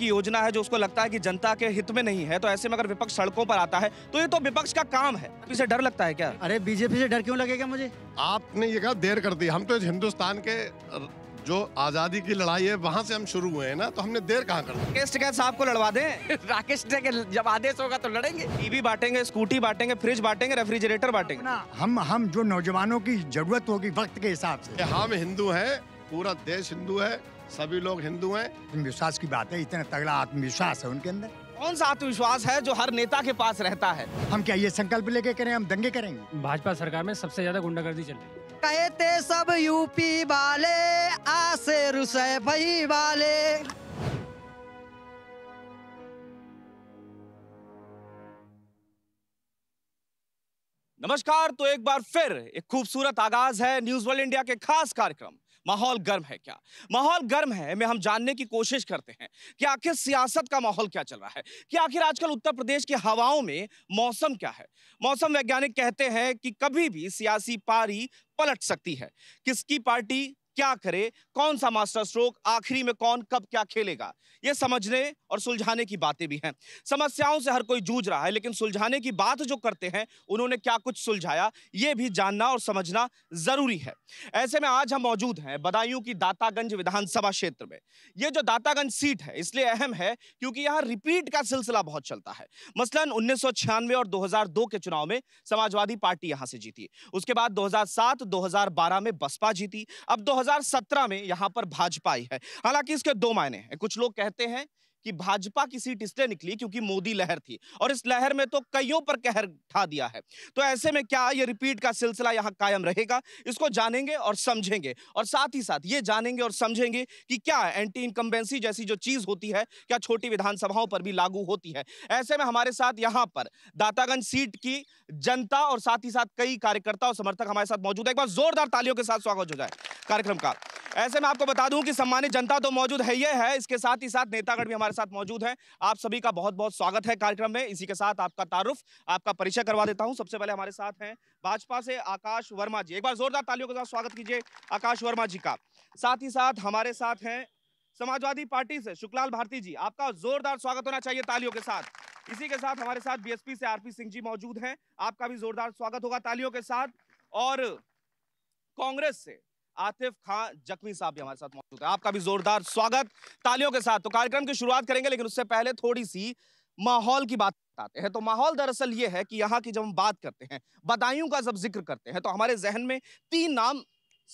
की योजना है जो उसको लगता है कि जनता के हित में नहीं है तो ऐसे में अगर विपक्ष सड़कों पर आता है तो ये तो विपक्ष का काम है इसे डर लगता है क्या अरे बीजेपी से डर क्यों लगेगा मुझे आपने ये कहा देर कर दी हम तो हिंदुस्तान के जो आजादी की लड़ाई है वहाँ से हम शुरू हुए हैं ना तो हमने देर कहाँ कर राकेश टिकैत साहब को लड़वा दें राकेश टिकैत जब आदेश होगा तो लड़ेंगे टीवी बांटेंगे स्कूटी बांटेंगे फ्रिज बांटेंगे रेफ्रिजरेटर बांटेंगे ना हम हम जो नौजवानों की जरूरत होगी वक्त के हिसाब से हम हिंदू हैं पूरा देश हिंदू है सभी लोग हिंदू हैं आत्मविश्वास की बात है इतना तगड़ा आत्मविश्वास है उनके अंदर कौन सा आत्मविश्वास है जो हर नेता के पास रहता है हम क्या ये संकल्प लेके करें हम दंगे करेंगे भाजपा सरकार में सबसे ज्यादा गुंडागर्दी चल रही कहे थे सब यूपी वाले आसे रुसे भई वाले नमस्कार तो एक बार फिर एक खूबसूरत आगाज है न्यूज वर्ल्ड इंडिया के खास कार्यक्रम माहौल गर्म है क्या माहौल गर्म है में हम जानने की कोशिश करते हैं कि आखिर सियासत का माहौल क्या चल रहा है कि आखिर आजकल उत्तर प्रदेश की हवाओं में मौसम क्या है मौसम वैज्ञानिक कहते हैं कि कभी भी सियासी पारी पलट सकती है किसकी पार्टी क्या करे कौन सा मास्टर स्ट्रोक आखिरी में कौन कब क्या खेलेगा ये समझने और सुलझाने की बातें भी हैं समस्याओं से हर कोई जूझ रहा है लेकिन सुलझाने की बात जो करते हैं उन्होंने क्या कुछ सुलझाया ये भी जानना और समझना जरूरी है ऐसे में आज हम मौजूद हैं बदायूं की दातागंज विधानसभा क्षेत्र में ये जो दातागंज सीट है इसलिए अहम है क्योंकि यहाँ रिपीट का सिलसिला बहुत चलता है मसलन उन्नीस और दो के चुनाव में समाजवादी पार्टी यहाँ से जीती उसके बाद दो हजार में बसपा जीती अब 2000 2017 में यहां पर भाजपा आई है हालांकि इसके दो मायने हैं कुछ लोग कहते हैं कि भाजपा की सीट इसलिए निकली क्योंकि मोदी लहर थी और इस लहर में तो कईयों पर कहर ठा दिया है तो ऐसे में क्या ये रिपीट का सिलसिला यहाँ कायम रहेगा इसको जानेंगे और समझेंगे और साथ ही साथ ये जानेंगे और समझेंगे कि क्या एंटी इनकम्बेंसी जैसी जो चीज होती है क्या छोटी विधानसभाओं पर भी लागू होती है ऐसे में हमारे साथ यहाँ पर दातागंज सीट की जनता और साथ ही साथ कई कार्यकर्ता और समर्थक हमारे साथ मौजूद है एक बार जोरदार तालियों के साथ स्वागत हो जाए कार्यक्रम का ऐसे में आपको बता दूं कि सम्मानित जनता तो मौजूद है ये है इसके साथ ही साथ नेतागढ़ भी हमारे साथ मौजूद है आप सभी का बहुत बहुत स्वागत है कार्यक्रम में इसी के साथ आपका तारुफ आपका परिचय करवा देता हूं सबसे पहले हमारे साथ हैं भाजपा से आकाश वर्मा जी एक बार जोरदार तालियों के साथ स्वागत कीजिए आकाश वर्मा जी का साथ ही साथ हमारे साथ हैं समाजवादी पार्टी से शुक्लाल भारती जी आपका जोरदार स्वागत होना चाहिए तालियों के साथ इसी के साथ हमारे साथ बी से आर सिंह जी मौजूद हैं आपका भी जोरदार स्वागत होगा तालियों के साथ और कांग्रेस से आतिफ खान जख्मी साहब भी हमारे साथ मौजूद है आपका भी जोरदार स्वागत तालियों के साथ तो कार्यक्रम की शुरुआत करेंगे लेकिन उससे पहले थोड़ी सी माहौल की बात बताते हैं तो माहौल दरअसल ये है कि यहाँ की जब हम बात करते हैं बदायूं का जब जिक्र करते हैं तो हमारे जहन में तीन नाम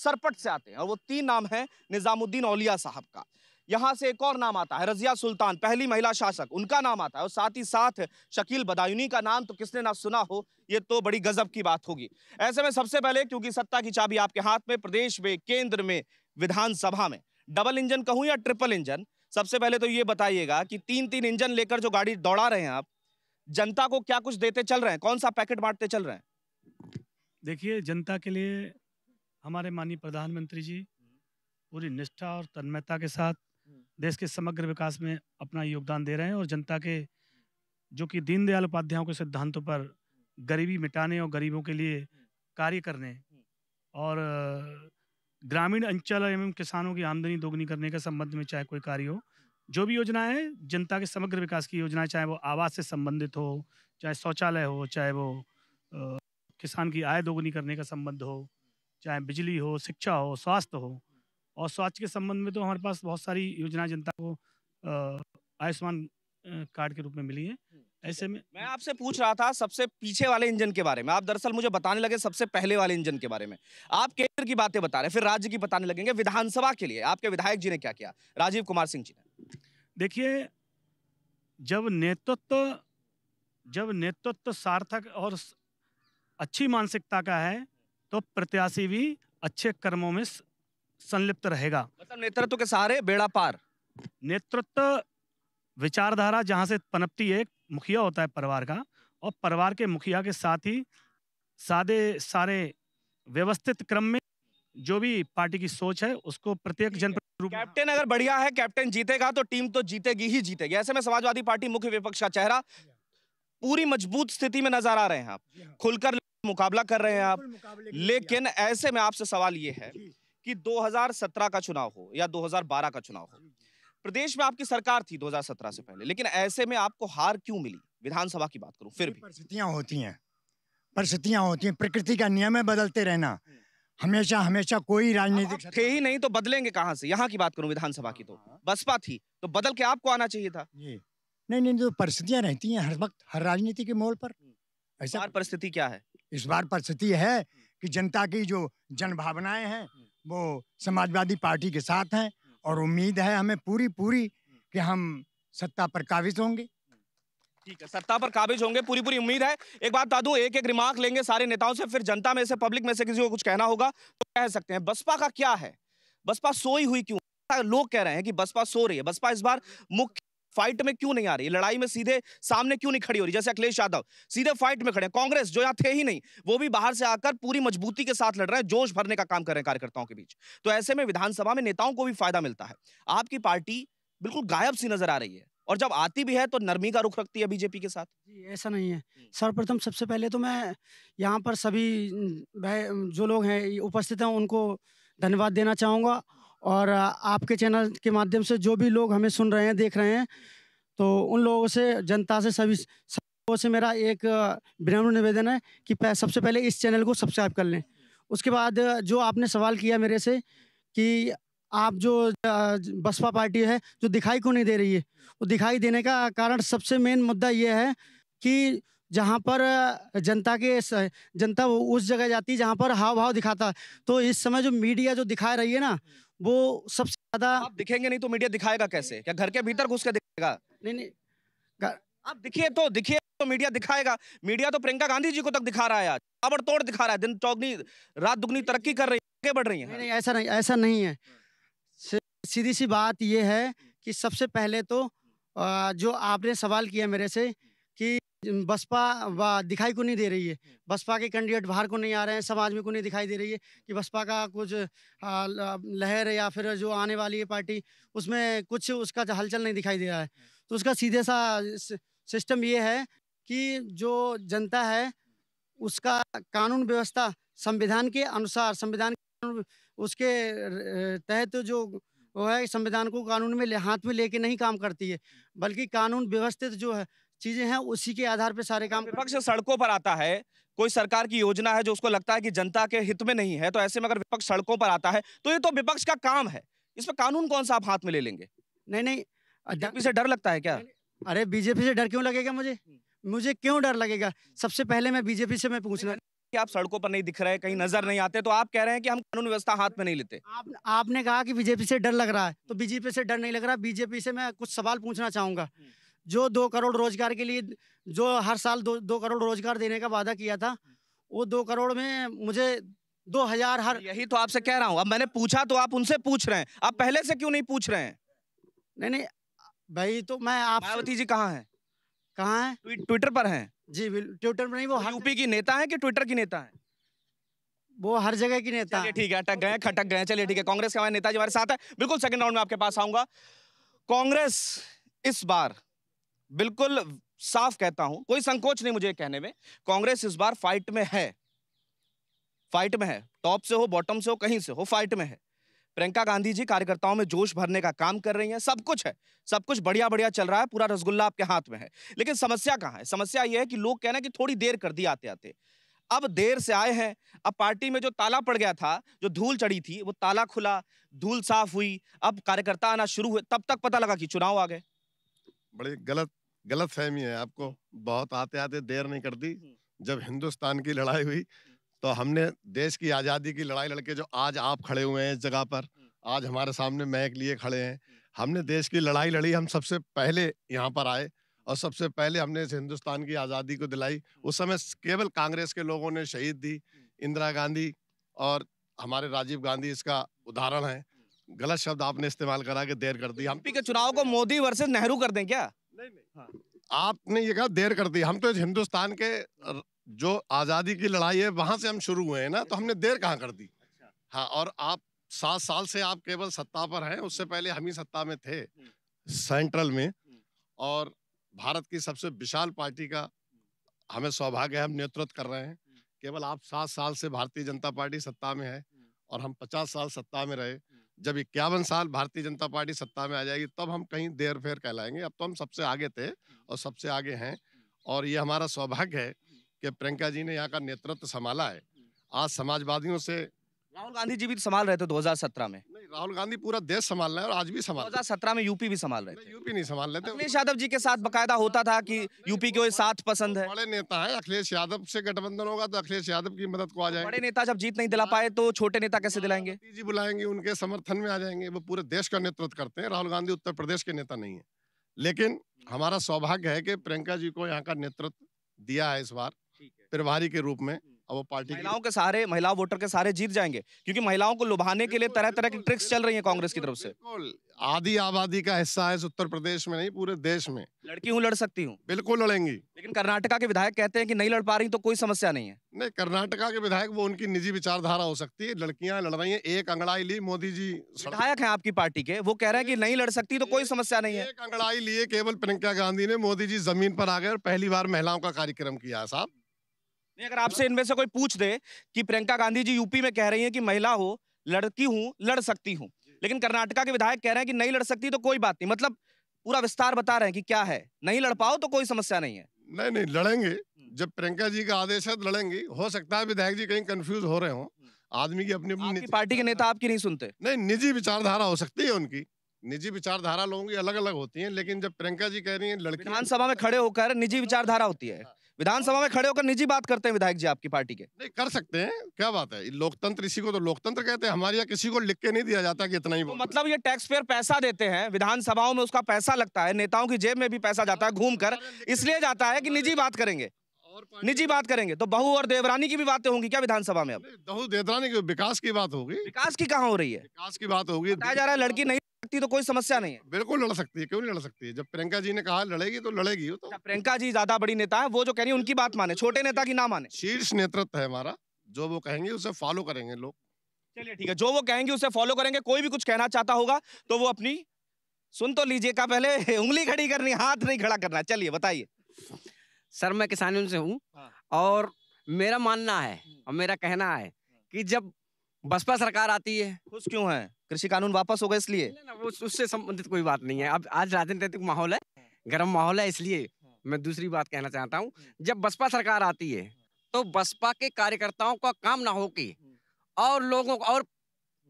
सरपट से आते हैं और वो तीन नाम है निजामुद्दीन औलिया साहब का यहाँ से एक और नाम आता है रजिया सुल्तान पहली महिला शासक उनका नाम आता है और साथ ही साथ शकील बदायूनी का नाम तो किसने ना सुना हो ये तो बड़ी गजब की बात होगी ऐसे में सबसे पहले क्योंकि सत्ता की चाबी आपके हाथ में प्रदेश में केंद्र में विधानसभा में डबल इंजन कहूँ या ट्रिपल इंजन सबसे पहले तो ये बताइएगा कि तीन तीन इंजन लेकर जो गाड़ी दौड़ा रहे हैं आप जनता को क्या कुछ देते चल रहे हैं कौन सा पैकेट बांटते चल रहे हैं देखिए जनता के लिए हमारे माननीय प्रधानमंत्री जी पूरी निष्ठा और तन्मयता के साथ देश के समग्र विकास में अपना योगदान दे रहे हैं और जनता के जो कि दीनदयाल उपाध्यायों के सिद्धांतों पर गरीबी मिटाने और गरीबों के लिए कार्य करने और ग्रामीण अंचल एवं किसानों की आमदनी दोगुनी करने के संबंध में चाहे कोई कार्य हो जो भी योजना है जनता के समग्र विकास की योजना चाहे वो आवास से संबंधित हो चाहे शौचालय हो चाहे वो आ, किसान की आय दोगुनी करने का संबंध हो चाहे बिजली हो शिक्षा हो स्वास्थ्य हो और स्वास्थ्य के संबंध में तो हमारे पास बहुत सारी योजनाएं जनता को आयुष्मान कार्ड के रूप में मिली हम्म, है ऐसे में मैं आपसे पूछ रहा था सबसे पीछे वाले इंजन के बारे में आप दरअसल मुझे बताने लगे सबसे पहले वाले इंजन के बारे में आप केंद्र की बातें बता रहे फिर राज्य की बताने लगेंगे विधानसभा के लिए आपके विधायक जी ने क्या किया राजीव कुमार सिंह जी ने देखिए जब नेतृत्व जब नेतृत्व सार्थक और अच्छी मानसिकता का है तो प्रत्याशी भी अच्छे कर्मों में संलिप्त रहेगा मतलब नेतृत्व के सारे बेड़ा पार नेतृत्व विचारधारा जहाँ से पनपती है मुखिया होता है परिवार का और परिवार के मुखिया के साथ ही सादे सारे व्यवस्थित क्रम में जो भी पार्टी की सोच है उसको प्रत्येक जन कैप्टन अगर बढ़िया है कैप्टन जीतेगा तो टीम तो जीतेगी ही जीतेगी ऐसे में समाजवादी पार्टी मुख्य विपक्ष का चेहरा पूरी मजबूत स्थिति में नजर आ रहे हैं आप खुलकर मुकाबला कर रहे हैं आप लेकिन ऐसे में आपसे सवाल ये है कि 2017 का चुनाव हो या 2012 का चुनाव हो प्रदेश में आपकी सरकार थी 2017 से पहले लेकिन ऐसे में आपको हार क्यों मिली विधानसभा की बात करूं फिर भी परिस्थितियां होती हैं परिस्थितियां होती हैं प्रकृति का नियम है बदलते रहना हमेशा हमेशा कोई राजनीतिक थे ही नहीं तो बदलेंगे कहाँ से यहाँ की बात करूँ विधानसभा की तो हाँ। बसपा थी तो बदल के आपको आना चाहिए था नहीं नहीं तो परिस्थितियाँ रहती हैं हर वक्त हर राजनीति के मोल पर हम्म। ऐसा परिस्थिति क्या है इस बार परिस्थिति है कि जनता की जो जनभावनाएं हैं हम्म। वो समाजवादी पार्टी के साथ हैं हम्म। और उम्मीद है हमें पूरी पूरी हम्म। कि हम सत्ता पर काबिज होंगे ठीक है सत्ता पर काबिज होंगे पूरी पूरी उम्मीद है एक बात दू एक एक रिमार्क लेंगे सारे नेताओं से फिर जनता में से पब्लिक में से किसी को कुछ कहना होगा तो कह सकते हैं बसपा का क्या है बसपा सोई हुई क्यों लोग कह रहे हैं कि बसपा सो रही है बसपा इस बार मुख्य फाइट में क्यों नहीं आ रही लड़ाई में सीधे सामने क्यों नहीं खड़ी हो रही जैसे अखिलेश यादव सीधे फाइट में खड़े हैं कांग्रेस जो यहाँ थे ही नहीं वो भी बाहर से आकर पूरी मजबूती के साथ लड़ रहे हैं जोश भरने का काम कर रहे हैं कार्यकर्ताओं के बीच तो ऐसे में विधानसभा में नेताओं को भी फायदा मिलता है आपकी पार्टी बिल्कुल गायब सी नजर आ रही है और जब आती भी है तो नरमी का रुख रखती है बीजेपी के साथ जी ऐसा नहीं है हम्म। सर्वप्रथम सबसे पहले तो मैं यहाँ पर सभी भाई जो लोग हैं उपस्थित हैं उनको धन्यवाद देना चाहूँगा और आपके चैनल के माध्यम से जो भी लोग हमें सुन रहे हैं देख रहे हैं तो उन लोगों से जनता से सभी लोगों से मेरा एक विनम्र निवेदन है कि सबसे पहले इस चैनल को सब्सक्राइब कर लें उसके बाद जो आपने सवाल किया मेरे से कि आप जो बसपा पार्टी है जो दिखाई क्यों नहीं दे रही है वो दिखाई देने का कारण सबसे मेन मुद्दा ये है कि जहाँ पर जनता के जनता उस जगह जाती है जहाँ पर हाव भाव दिखाता तो इस समय जो मीडिया जो दिखा रही है ना वो सबसे ज्यादा आप दिखेंगे नहीं तो मीडिया दिखाएगा कैसे क्या घर के भीतर घुस के दिखेगा नहीं नहीं आप दिखिए तो दिखिए तो मीडिया दिखाएगा मीडिया तो प्रियंका गांधी जी को तक दिखा रहा है आज तोड़ दिखा रहा है दिन चौगनी रात दुगनी तरक्की कर रही है आगे बढ़ रही है नहीं, नहीं ऐसा नहीं ऐसा नहीं है सीधी सी बात यह है कि सबसे पहले तो जो आपने सवाल किया मेरे से बसपा दिखाई को नहीं दे रही है हम्म। बसपा के कैंडिडेट बाहर को नहीं आ रहे हैं समाज में को नहीं दिखाई दे रही है कि बसपा का कुछ लहर या फिर जो आने वाली है पार्टी उसमें कुछ उसका हलचल नहीं दिखाई दे रहा है हम्म। तो उसका सीधे सा सिस्टम ये है कि जो जनता है उसका कानून व्यवस्था संविधान के अनुसार संविधान उसके तहत जो वो है संविधान को कानून में हाथ में लेके नहीं काम करती है हम्म। बल्कि कानून व्यवस्थित जो है चीजें हैं उसी के आधार पर सारे काम विपक्ष सड़कों पर आता है कोई सरकार की योजना है जो उसको लगता है कि जनता के हित में नहीं है तो ऐसे में अगर विपक्ष सड़कों पर आता है तो ये तो विपक्ष का काम है इसमें कानून कौन सा आप हाथ में ले लेंगे नहीं नहीं बीजेपी से डर लगता है क्या अरे बीजेपी से डर क्यों लगेगा मुझे मुझे क्यों डर लगेगा सबसे पहले मैं बीजेपी से मैं पूछना कि आप सड़कों पर नहीं दिख रहे कहीं नजर नहीं आते तो आप कह रहे हैं कि हम कानून व्यवस्था हाथ में नहीं लेते आप आपने कहा कि बीजेपी से डर लग रहा है तो बीजेपी से डर नहीं लग रहा बीजेपी से मैं कुछ सवाल पूछना चाहूंगा हम्म। जो दो करोड़ रोजगार के लिए जो हर साल दो दो करोड़ रोजगार देने का वादा किया था वो दो करोड़ में मुझे दो हजार हर यही तो आपसे कह रहा हूँ अब मैंने पूछा तो आप उनसे पूछ रहे हैं आप पहले से क्यों नहीं पूछ रहे हैं नहीं नहीं भाई तो मैं आप मायावती जी कहाँ है कहाँ है ट्विटर पर हैं जी ट्विटर पर नहीं वो यूपी की नेता है कि ट्विटर की नेता है वो हर जगह की नेता ठीक है अटक गए खटक गए चलिए ठीक है कांग्रेस के हमारे नेता जी हमारे साथ है बिल्कुल सेकंड राउंड में आपके पास आऊंगा कांग्रेस इस बार बिल्कुल साफ कहता हूं कोई संकोच नहीं मुझे कहने में कांग्रेस इस बार फाइट में है फाइट में है टॉप से हो बॉटम से हो कहीं से हो फाइट में है प्रियंका गांधी जी कार्यकर्ताओं में जोश भरने का काम कर रही हैं सब कुछ है सब कुछ बढ़िया बढ़िया चल रहा है पूरा रसगुल्ला आपके हाथ में है लेकिन समस्या कहाँ है समस्या यह है कि लोग कह रहे हैं कि थोड़ी देर कर दी आते आते अब देर से आए हैं अब पार्टी में जो ताला पड़ गया था जो धूल चढ़ी थी वो ताला खुला धूल साफ हुई अब कार्यकर्ता आना शुरू हुए तब तक पता लगा कि चुनाव आ गए बड़ी गलत गलत फहमी है आपको बहुत आते आते देर नहीं कर दी हम्म। जब हिंदुस्तान की लड़ाई हुई हम्म। तो हमने देश की आज़ादी की लड़ाई लड़के जो आज आप खड़े हुए हैं इस जगह पर हम्म। आज हमारे सामने मैक लिए खड़े हैं हमने देश की लड़ाई लड़ी हम सबसे पहले यहाँ पर आए और सबसे पहले हमने इस हिंदुस्तान की आज़ादी को दिलाई उस समय केवल कांग्रेस के लोगों ने शहीद दी इंदिरा गांधी और हमारे राजीव गांधी इसका उदाहरण है गलत शब्द आपने इस्तेमाल करा के देर कर दी हम पी के चुनाव को मोदी वर्सेज नेहरू कर दें क्या नहीं नहीं हाँ। आपने ये कहा देर कर दी हम तो हिंदुस्तान के जो आज़ादी की लड़ाई है वहां से हम शुरू हुए हैं ना तो हमने देर कहाँ कर दी अच्छा। हाँ और आप सात साल से आप केवल सत्ता पर हैं उससे पहले हम ही सत्ता में थे हम्म। सेंट्रल में हम्म। और भारत की सबसे विशाल पार्टी का हमें सौभाग्य है हम नेतृत्व कर रहे हैं हम्म। केवल आप सात साल से भारतीय जनता पार्टी सत्ता में है और हम पचास साल सत्ता में रहे जब इक्यावन साल भारतीय जनता पार्टी सत्ता में आ जाएगी तब हम कहीं देर फेर कहलाएंगे अब तो हम सबसे आगे थे और सबसे आगे हैं और ये हमारा सौभाग्य है कि प्रियंका जी ने यहाँ का नेतृत्व संभाला है आज समाजवादियों से राहुल गांधी जी भी तो संभाल रहे थे 2017 में नहीं राहुल गांधी पूरा देश संभाल रहे हैं और आज भी संभाल दो हजार में यूपी भी संभाल रहे थे यूपी नहीं संभाल रहे अखिलेश यादव जी के साथ बकायदा होता था कि यूपी के साथ पसंद है बड़े नेता है अखिलेश यादव से गठबंधन होगा तो अखिलेश यादव की मदद को आ जाएंगे बड़े नेता जब जीत नहीं दिला पाए तो छोटे नेता कैसे हाँ, दिलाएंगे जी बुलाएंगे उनके समर्थन में आ जाएंगे वो पूरे देश का नेतृत्व करते हैं राहुल गांधी उत्तर प्रदेश के नेता नहीं है लेकिन हमारा सौभाग्य है कि प्रियंका जी को यहाँ का नेतृत्व दिया है इस बार प्रभारी के रूप में अब वो पार्टी महिलाओं के सारे महिला वोटर के सारे जीत जाएंगे क्योंकि महिलाओं को लुभाने के लिए तरह तरह की ट्रिक्स चल रही है कांग्रेस की तरफ से आधी आबादी का हिस्सा है उत्तर प्रदेश में नहीं पूरे देश में लड़की हूँ लड़ सकती हूँ बिल्कुल लड़ेंगी लेकिन कर्नाटका के विधायक कहते हैं कि नहीं लड़ पा रही तो कोई समस्या नहीं है नहीं कर्नाटका के विधायक वो उनकी निजी विचारधारा हो सकती है लड़कियां लड़ रही है एक अंगड़ाई ली मोदी जी विधायक है आपकी पार्टी के वो कह रहे हैं की नहीं लड़ सकती तो कोई समस्या नहीं है एक अंगड़ाई लिए केवल प्रियंका गांधी ने मोदी जी जमीन पर आ गए और पहली बार महिलाओं का कार्यक्रम किया साहब नहीं अगर आपसे इनमें से कोई पूछ दे कि प्रियंका गांधी जी यूपी में कह रही हैं कि महिला हो लड़की हूँ लड़ सकती हूँ लेकिन कर्नाटका के विधायक कह रहे हैं कि नहीं लड़ सकती तो कोई बात नहीं मतलब पूरा विस्तार बता रहे हैं कि क्या है नहीं लड़ पाओ तो कोई समस्या नहीं है नहीं नहीं लड़ेंगे हम्म। जब प्रियंका जी का आदेश है तो लड़ेंगे हो सकता है विधायक जी कहीं कंफ्यूज हो रहे हो हम्म। आदमी की अपनी अपनी पार्टी के नेता आपकी नहीं सुनते नहीं निजी विचारधारा हो सकती है उनकी निजी विचारधारा लोगों की अलग अलग होती है लेकिन जब प्रियंका जी कह रही है लड़की विधानसभा में खड़े होकर निजी हाँ। विचारधारा होती है हाँ। विधानसभा में खड़े होकर निजी बात करते हैं विधायक जी आपकी पार्टी के नहीं कर सकते हैं क्या बात है लोकतंत्र इसी को तो लोकतंत्र कहते हैं हमारे यहाँ किसी को लिख के नहीं दिया जाता कि इतना ही तो मतलब ये टैक्स पेयर पैसा देते हैं विधानसभाओं में उसका पैसा लगता है नेताओं की जेब में भी पैसा जाता है घूम कर इसलिए जाता है की निजी बात करेंगे निजी बात करेंगे तो बहु और देवरानी की भी बातें होंगी क्या विधानसभा में अब बहु देवरानी की विकास की बात होगी विकास की कहाँ हो रही है विकास की बात होगी जा रहा है लड़की नहीं सकती तो कोई समस्या नहीं है बिल्कुल लड़ सकती है क्यों नहीं लड़ सकती है जब प्रियंका जी ने कहा लड़ेगी तो लड़ेगी तो अच्छा, प्रियंका जी ज्यादा बड़ी नेता है वो जो कह रही है उनकी बात माने छोटे नेता की ना माने शीर्ष नेतृत्व है हमारा जो वो कहेंगे उसे फॉलो करेंगे लोग चलिए ठीक है जो वो कहेंगे उसे फॉलो करेंगे कोई भी कुछ कहना चाहता होगा तो वो अपनी सुन तो लीजिए का पहले उंगली खड़ी करनी हाथ नहीं खड़ा करना चलिए बताइए सर मैं किसान से हूँ हाँ। और मेरा मानना है हम्म। और मेरा कहना है कि जब बसपा सरकार आती है खुश क्यों है कृषि कानून वापस हो गए इसलिए उससे संबंधित कोई बात नहीं है अब आज राजनीतिक माहौल है हाँ। गर्म माहौल है इसलिए हाँ। मैं दूसरी बात कहना चाहता हूँ हाँ। जब बसपा सरकार आती है तो बसपा के कार्यकर्ताओं का काम ना हो कि और लोगों और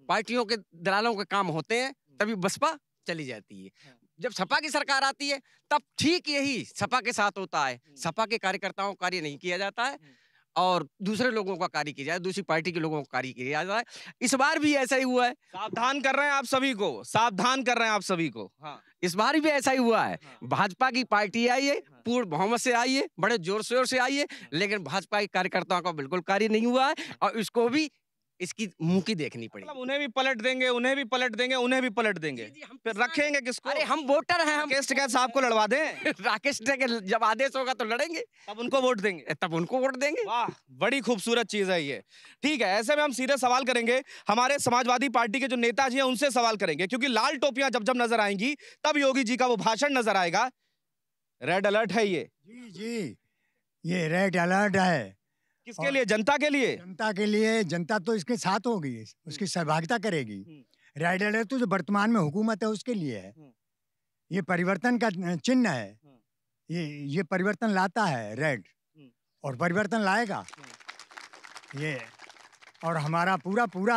पार्टियों के दलालों के काम होते हैं तभी बसपा चली जाती है जब सपा की सरकार आती है तब ठीक यही सपा के साथ होता है सपा के कार्यकर्ताओं का कार्य नहीं किया जाता है और दूसरे लोगों का कार्य किया जाए दूसरी पार्टी के लोगों का कार्य किया जाए इस बार भी ऐसा ही हुआ है सावधान कर रहे हैं आप सभी को सावधान कर रहे हैं आप सभी को हाँ। इस बार भी ऐसा ही हुआ है हाँ। भाजपा की पार्टी आई है हाँ। पूर्ण बहुमत से आई है बड़े जोर शोर से आई है हाँ। लेकिन भाजपा के कार्यकर्ताओं का बिल्कुल कार्य नहीं हुआ है हाँ। और इसको भी इसकी मुंह की देखनी पड़ी मतलब उन्हें भी पलट देंगे उन्हें भी पलट देंगे उन्हें भी पलट देंगे जी जी, हम फिर रखेंगे किसको अरे हम वोटर हैं हम राकेश टिकैत साहब को लड़वा दें राकेश टिकैत जब आदेश होगा तो लड़ेंगे तब उनको वोट देंगे तब उनको वोट देंगे वाह बड़ी खूबसूरत चीज है ये ठीक है ऐसे में हम सीधे सवाल करेंगे हमारे समाजवादी पार्टी के जो नेता जी हैं उनसे सवाल करेंगे क्योंकि लाल टोपियां जब जब नजर आएंगी तब योगी जी का वो भाषण नजर आएगा रेड अलर्ट है ये जी जी ये रेड अलर्ट है किसके लिए जनता के लिए जनता के लिए जनता तो इसके साथ होगी उसकी हम्म। सहभागिता करेगी हम्म। रेड अलर्ट तो जो वर्तमान में हुकूमत है उसके लिए है हम्म। ये परिवर्तन का चिन्ह है ये ये परिवर्तन लाता है रेड और परिवर्तन लाएगा ये और हमारा पूरा पूरा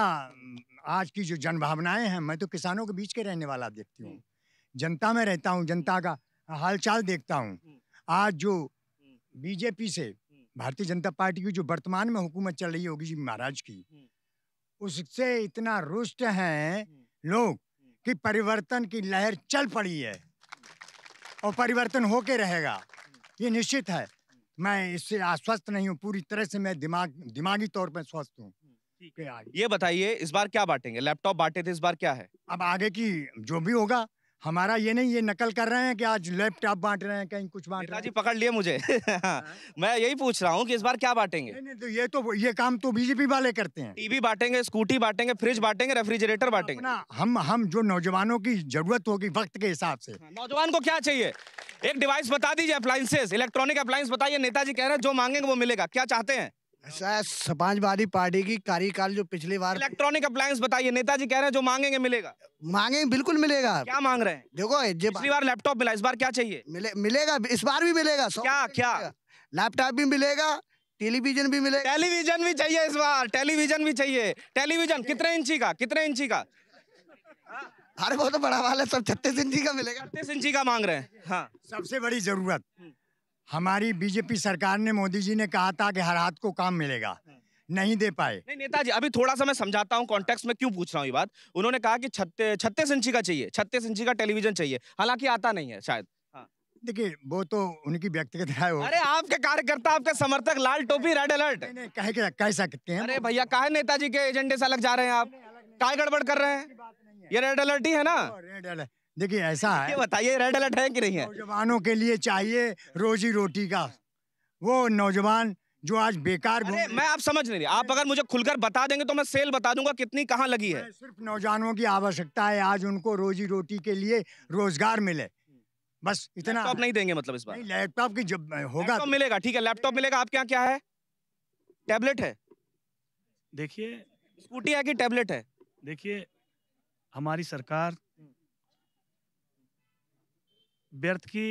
आज की जो जनभावनाएं हैं मैं तो किसानों के बीच के रहने वाला देखती हूँ जनता में रहता हूँ जनता का हालचाल देखता हूँ आज जो बीजेपी से भारतीय जनता पार्टी की जो वर्तमान में हुकूमत चल रही है जी महाराज की हम्म। उससे इतना रुष्ट है हम्म। लोग हम्म। कि परिवर्तन की लहर चल पड़ी है और परिवर्तन होके रहेगा ये निश्चित है मैं इससे आश्वस्त नहीं हूँ पूरी तरह से मैं दिमाग दिमागी तौर पर स्वस्थ हूँ ये बताइए इस बार क्या बांटेंगे लैपटॉप बांटे थे इस बार क्या है अब आगे की जो भी होगा हमारा ये नहीं ये नकल कर रहे हैं कि आज लैपटॉप बांट रहे हैं कहीं कुछ बांट रहे हैं जी पकड़ लिए मुझे हाँ। मैं यही पूछ रहा हूँ कि इस बार क्या बांटेंगे नहीं, नहीं तो ये तो ये काम तो बीजेपी वाले करते हैं टीवी बांटेंगे स्कूटी बांटेंगे फ्रिज बांटेंगे रेफ्रिजरेटर बांटेंगे ना हम हम जो नौजवानों की जरूरत होगी वक्त के हिसाब से हाँ, नौजवान को क्या चाहिए एक डिवाइस बता दीजिए अप्लाइंसेस इलेक्ट्रॉनिक अप्लाइंस बताइए नेताजी कह रहे हैं जो मांगेंगे वो मिलेगा क्या चाहते हैं समाजवादी पार्टी की कार्यकाल जो पिछली बार इलेक्ट्रॉनिक अप्लायंस बताइए नेताजी कह रहे हैं जो मांगेंगे मिलेगा मांगे बिल्कुल मिलेगा क्या मांग रहे हैं देखो पिछली बार, लैपटॉप मिला इस बार क्या चाहिए मिले मिलेगा इस बार भी मिलेगा क्या क्या लैपटॉप भी मिलेगा टेलीविजन भी मिलेगा टेलीविजन भी चाहिए इस बार टेलीविजन भी चाहिए टेलीविजन कितने इंची का कितने इंची का अरे वो तो बड़ा वाला सब छत्तीस इंची का मिलेगा छत्तीस इंची का मांग रहे हैं हाँ सबसे बड़ी जरूरत हम्म। हमारी बीजेपी सरकार ने मोदी जी ने कहा था कि हर हाथ को काम मिलेगा नहीं दे पाए नहीं नेताजी अभी थोड़ा सा मैं समझाता हूँ कॉन्टेक्स्ट में क्यों पूछ रहा हूँ ये बात उन्होंने कहा कि छत्तीस इंची का चाहिए छत्तीस इंची का टेलीविजन चाहिए हालांकि आता नहीं है शायद हाँ। देखिए वो तो उनकी व्यक्तिगत राय हो अरे आपके कार्यकर्ता आपके समर्थक लाल टोपी रेड अलर्ट कह के कह सकते हैं अरे भैया कहा नेताजी के एजेंडे से अलग जा रहे हैं आप कहा गड़बड़ कर रहे हैं ये रेड अलर्ट ही है ना रेड हाँ, अलर्ट देखिए ऐसा है बताइए रेड अलर्ट है कि नहीं है नौजवानों के लिए चाहिए रोजी रोटी का वो नौजवान जो आज बेकार अरे मैं आप समझ नहीं रही आप अगर मुझे खुलकर बता देंगे तो मैं सेल बता दूंगा कितनी कहाँ लगी है सिर्फ नौजवानों की आवश्यकता है आज उनको रोजी रोटी के लिए रोजगार मिले बस इतना आप नहीं देंगे मतलब इस बार लैपटॉप की जब होगा तो मिलेगा ठीक है लैपटॉप मिलेगा आपके यहाँ क्या है टैबलेट है देखिए स्कूटी है कि टैबलेट है देखिए हमारी सरकार व्यर्थ की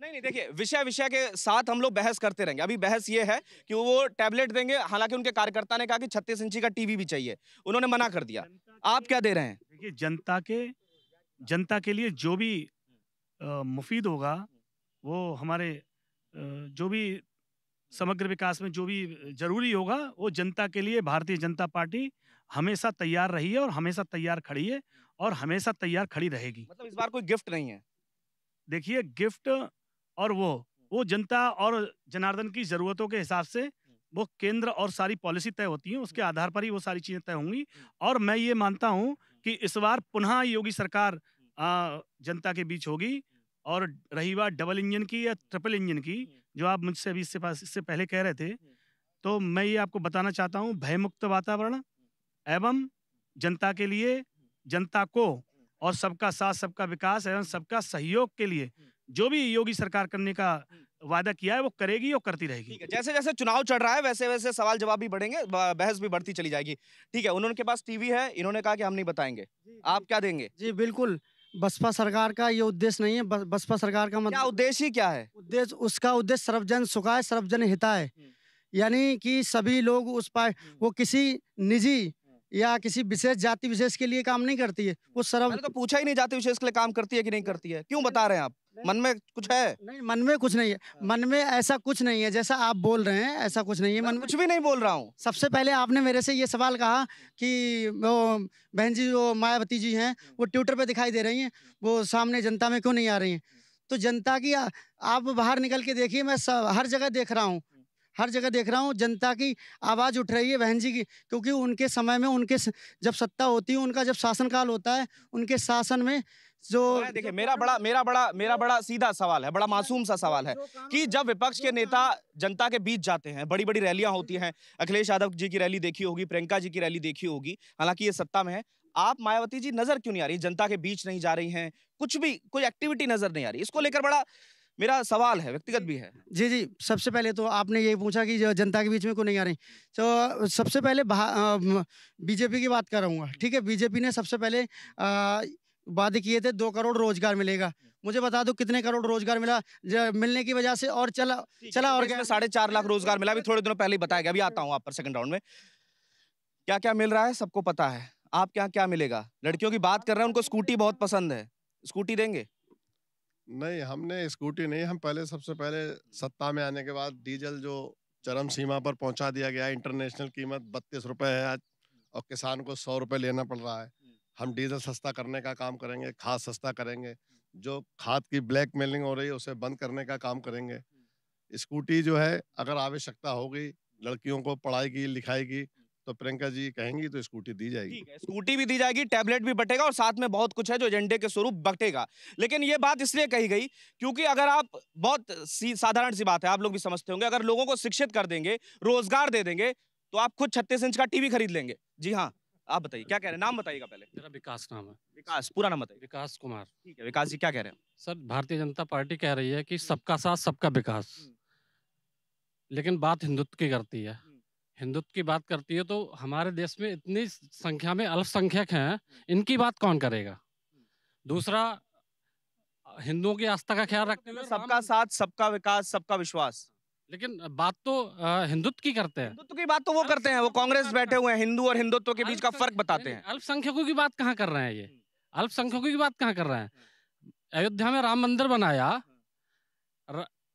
नहीं नहीं देखिए विषय विषय के साथ हम लोग बहस करते रहेंगे अभी बहस ये है कि वो टैबलेट देंगे हालांकि उनके कार्यकर्ता ने कहा कि छत्तीस इंची का टीवी भी चाहिए उन्होंने मना कर दिया आप क्या दे रहे हैं देखिए जनता के जनता के लिए जो भी आ, मुफीद होगा वो हमारे आ, जो भी समग्र विकास में जो भी जरूरी होगा वो जनता के लिए भारतीय जनता पार्टी हमेशा तैयार रही है और हमेशा तैयार खड़ी है और हमेशा तैयार खड़ी रहेगी मतलब इस बार कोई गिफ्ट नहीं है देखिए गिफ्ट और वो वो जनता और जनार्दन की जरूरतों के हिसाब से वो केंद्र और सारी पॉलिसी तय होती है उसके आधार पर ही वो सारी चीजें तय होंगी और मैं ये मानता हूँ कि इस बार पुनः योगी सरकार जनता के बीच होगी और रही बात डबल इंजन की या ट्रिपल इंजन की जो आप मुझसे अभी इससे पास इससे पहले कह रहे थे तो मैं ये आपको बताना चाहता हूँ भयमुक्त वातावरण एवं जनता के लिए जनता को और सबका साथ सबका विकास एवं सबका सहयोग के लिए जो भी योगी सरकार करने का वादा किया है वो करेगी और करती रहेगी जैसे जैसे चुनाव चल रहा है वैसे वैसे सवाल जवाब भी बढ़ेंगे बहस भी बढ़ती चली जाएगी ठीक है उन्होंने पास टीवी है इन्होंने कहा कि हम नहीं बताएंगे आप क्या देंगे जी बिल्कुल बसपा सरकार का ये उद्देश्य नहीं है बसपा सरकार का मतलब उद्देश्य ही क्या है उद्देश्य उसका उद्देश्य सर्वजन सुखाए सर्वजन हिताय यानी कि सभी लोग उस पाए वो किसी निजी या किसी विशेष जाति विशेष के लिए काम नहीं करती है वो सर्व तो पूछा ही नहीं जाति विशेष के लिए काम करती है कि नहीं करती है क्यों बता रहे हैं आप मन में कुछ है नहीं मन में कुछ नहीं है हाँ। मन में ऐसा कुछ नहीं है जैसा आप बोल रहे हैं ऐसा कुछ नहीं है मन में कुछ भी नहीं बोल रहा हूँ सबसे पहले आपने मेरे से ये सवाल कहा कि वो बहन जी वो मायावती जी हैं हाँ। वो ट्विटर पे दिखाई दे रही हैं वो सामने जनता में क्यों नहीं आ रही हैं तो जनता की आप बाहर निकल के देखिए मैं हर जगह देख रहा हूँ हर जगह देख रहा हूँ जनता की आवाज़ उठ रही है बहन जी की क्योंकि उनके समय में उनके जब सत्ता होती है उनका जब शासनकाल होता है उनके शासन में जो देखिए मेरा बड़ा मेरा बड़ा मेरा बड़ा सीधा सवाल है बड़ा मासूम सा सवाल है कि जब विपक्ष के नेता जनता के बीच जाते हैं बड़ी बड़ी रैलियां होती हैं अखिलेश यादव जी की रैली देखी होगी प्रियंका जी की रैली देखी होगी हालांकि ये सत्ता में है आप मायावती जी नजर क्यों नहीं आ रही जनता के बीच नहीं जा रही हैं कुछ भी कोई एक्टिविटी नजर नहीं आ रही इसको लेकर बड़ा मेरा सवाल है व्यक्तिगत भी है जी जी सबसे पहले तो आपने यही पूछा कि जनता के बीच में क्यों नहीं आ रही तो सबसे पहले बीजेपी की बात कर हूँ ठीक है बीजेपी ने सबसे पहले वादे किए थे दो करोड़ रोजगार मिलेगा मुझे बता दो कितने करोड़ रोजगार मिला मिलने की वजह से और चला चला तो और क्या साढ़े चार लाख रोजगार मिला अभी थोड़े दिनों पहले ही बताया गया अभी आता हूँ आप पर सेकंड राउंड में क्या क्या मिल रहा है सबको पता है आपके यहाँ क्या मिलेगा लड़कियों की बात कर रहे हैं उनको स्कूटी बहुत पसंद है स्कूटी देंगे नहीं हमने स्कूटी नहीं हम पहले सबसे पहले हम्म। सत्ता में आने के बाद डीजल जो चरम हाँ। सीमा पर पहुंचा दिया गया इंटरनेशनल कीमत बत्तीस रुपए है आज हम्म। और किसान को सौ रुपए लेना पड़ रहा है हम्म। हम डीजल सस्ता करने का काम करेंगे खाद सस्ता करेंगे जो खाद की ब्लैक मेलिंग हो रही है उसे बंद करने का काम करेंगे स्कूटी जो है अगर आवश्यकता होगी लड़कियों को पढ़ाई की लिखाई की तो प्रियंका जी कहेंगी तो स्कूटी दी जाएगी स्कूटी भी दी जाएगी टैबलेट भी बटेगा और साथ में बहुत कुछ है जो एजेंडे के स्वरूप बटेगा लेकिन ये बात इसलिए कही गई क्योंकि अगर आप बहुत सी साधारण सी बात है आप लोग भी समझते होंगे अगर लोगों को शिक्षित कर देंगे रोजगार दे देंगे तो आप खुद छत्तीस इंच का टीवी खरीद लेंगे जी हाँ आप बताइए क्या कह रहे हैं नाम बताइएगा पहले मेरा विकास नाम है विकास पूरा नाम बताइए विकास कुमार ठीक है विकास जी क्या कह रहे हैं सर भारतीय जनता पार्टी कह रही है कि हम्म। सबका साथ सबका विकास हम्म। लेकिन बात हिंदुत्व की करती है हम्म। हिंदुत्व की बात करती है तो हमारे देश में इतनी संख्या में अल्पसंख्यक हैं हम्म। इनकी बात कौन करेगा हम्म। दूसरा हिंदुओं की आस्था का ख्याल रखने में सबका साथ सबका विकास सबका विश्वास लेकिन बात तो हिंदुत्व की करते हैं हिंदुत्व की बात तो वो करते हैं वो कांग्रेस बैठे हुए हैं हिंदू और हिंदुत्व के बीच का फर्क बताते हैं अल्पसंख्यकों की बात कहाँ कर रहे हैं ये हम्म। अल्पसंख्यकों की बात कहाँ कर रहे हैं अयोध्या में राम मंदिर बनाया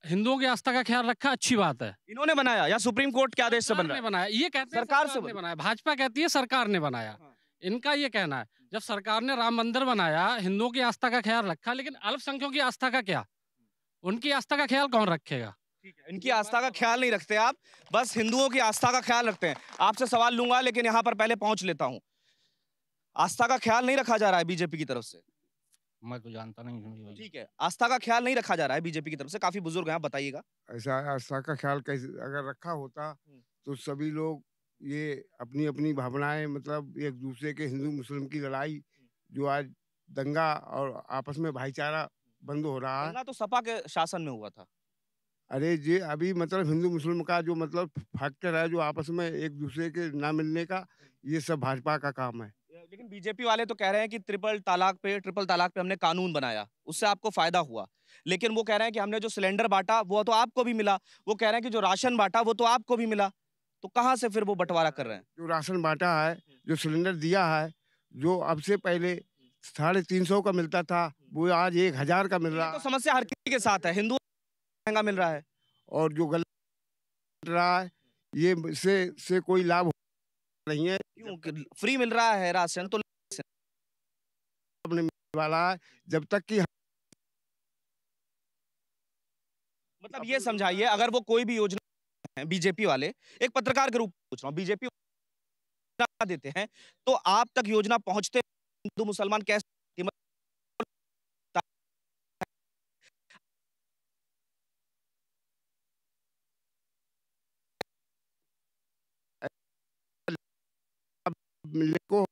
हिंदुओं की आस्था का ख्याल रखा अच्छी बात है इन्होंने बनाया या सुप्रीम कोर्ट के आदेश से बन रहा है बनाया ये कहते सरकार, से बनाया भाजपा कहती है सरकार ने बनाया हाँ। इनका ये कहना है जब सरकार ने राम मंदिर बनाया हिंदुओं की आस्था का ख्याल रखा लेकिन अल्पसंख्यकों की आस्था का क्या उनकी आस्था का ख्याल कौन रखेगा इनकी आस्था का ख्याल नहीं रखते आप बस हिंदुओं की आस्था का ख्याल रखते हैं आपसे सवाल लूंगा लेकिन यहाँ पर पहले पहुंच लेता हूँ आस्था का ख्याल नहीं रखा जा रहा है बीजेपी की तरफ से मैं तो जानता नहीं ठीक है आस्था का ख्याल नहीं रखा जा रहा है बीजेपी की तरफ से काफी बुजुर्ग हैं बताइएगा ऐसा आस्था का ख्याल कैसे अगर रखा होता हम्म। तो सभी लोग ये अपनी अपनी भावनाएं मतलब एक दूसरे के हिंदू मुस्लिम की लड़ाई जो आज दंगा और आपस में भाईचारा बंद हो रहा है तो सपा के शासन में हुआ था अरे ये अभी मतलब हिंदू मुस्लिम का जो मतलब फैक्टर है जो आपस में एक दूसरे के ना मिलने का ये सब भाजपा का काम है लेकिन बीजेपी वाले तो कह रहे हैं कि ट्रिपल तालाक पे ट्रिपल तालाक पे हमने कानून बनाया उससे आपको फायदा हुआ लेकिन वो कह रहे हैं कि हमने जो सिलेंडर बांटा वो तो आपको भी मिला वो कह रहे हैं कि जो राशन बांटा वो तो आपको भी मिला तो कहाँ से फिर वो बंटवारा कर रहे हैं जो राशन बांटा है जो सिलेंडर दिया है जो अब से पहले साढ़े तीन सौ का मिलता था वो आज एक हजार का मिल रहा तो है तो समस्या हर किसी के साथ है हिंदू महंगा मिल रहा है और जो गलत रहा है ये से से कोई लाभ नहीं है क्यों फ्री मिल रहा है राशन तो अपने वाला जब तक कि मतलब ये समझाइए अगर वो कोई भी योजना है बीजेपी वाले एक पत्रकार के रूप में पूछ रहा हूँ बीजेपी देते हैं तो आप तक योजना पहुंचते हिंदू मुसलमान कैसे को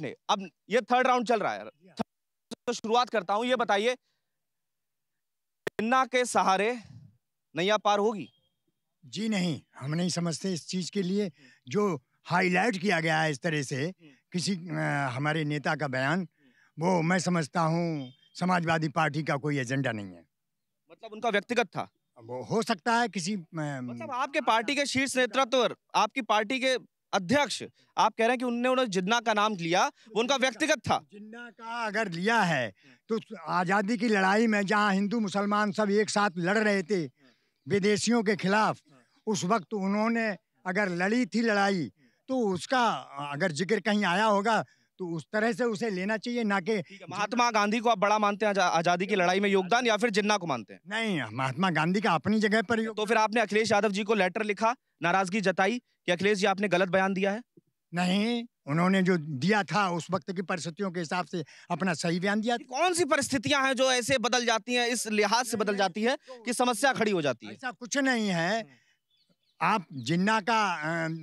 ने अब ये थर्ड राउंड चल रहा है तो शुरुआत करता हूं ये बताइए गन्ना के सहारे नैया पार होगी जी नहीं हम नहीं समझते इस चीज के लिए जो हाईलाइट किया गया है इस तरह से किसी आ, हमारे नेता का बयान वो मैं समझता हूँ समाजवादी पार्टी का कोई एजेंडा नहीं है मतलब उनका व्यक्तिगत था वो हो सकता है किसी मतलब आपके पार्टी के शीर्ष नेतृत्व आपकी पार्टी के अध्यक्ष आप कह रहे हैं कि उनने उन्होंने जिन्ना का नाम लिया वो उनका व्यक्तिगत था जिन्ना का अगर लिया है तो आज़ादी की लड़ाई में जहाँ हिंदू मुसलमान सब एक साथ लड़ रहे थे विदेशियों के खिलाफ उस वक्त उन्होंने अगर लड़ी थी लड़ाई तो उसका अगर जिक्र कहीं आया होगा तो उस तरह से उसे लेना चाहिए ना कि महात्मा गांधी को आप बड़ा मानते हैं आजादी की लड़ाई में योगदान या फिर जिन्ना को मानते हैं नहीं महात्मा गांधी का अपनी जगह पर तो फिर आपने अखिलेश यादव जी को लेटर लिखा नाराजगी जताई कि अखिलेश जी आपने गलत बयान दिया है नहीं उन्होंने जो दिया था उस वक्त की परिस्थितियों के हिसाब से अपना सही बयान दिया कौन सी परिस्थितियां हैं जो ऐसे बदल जाती हैं इस लिहाज से बदल जाती है कि समस्या खड़ी हो जाती है ऐसा कुछ नहीं है आप जिन्ना का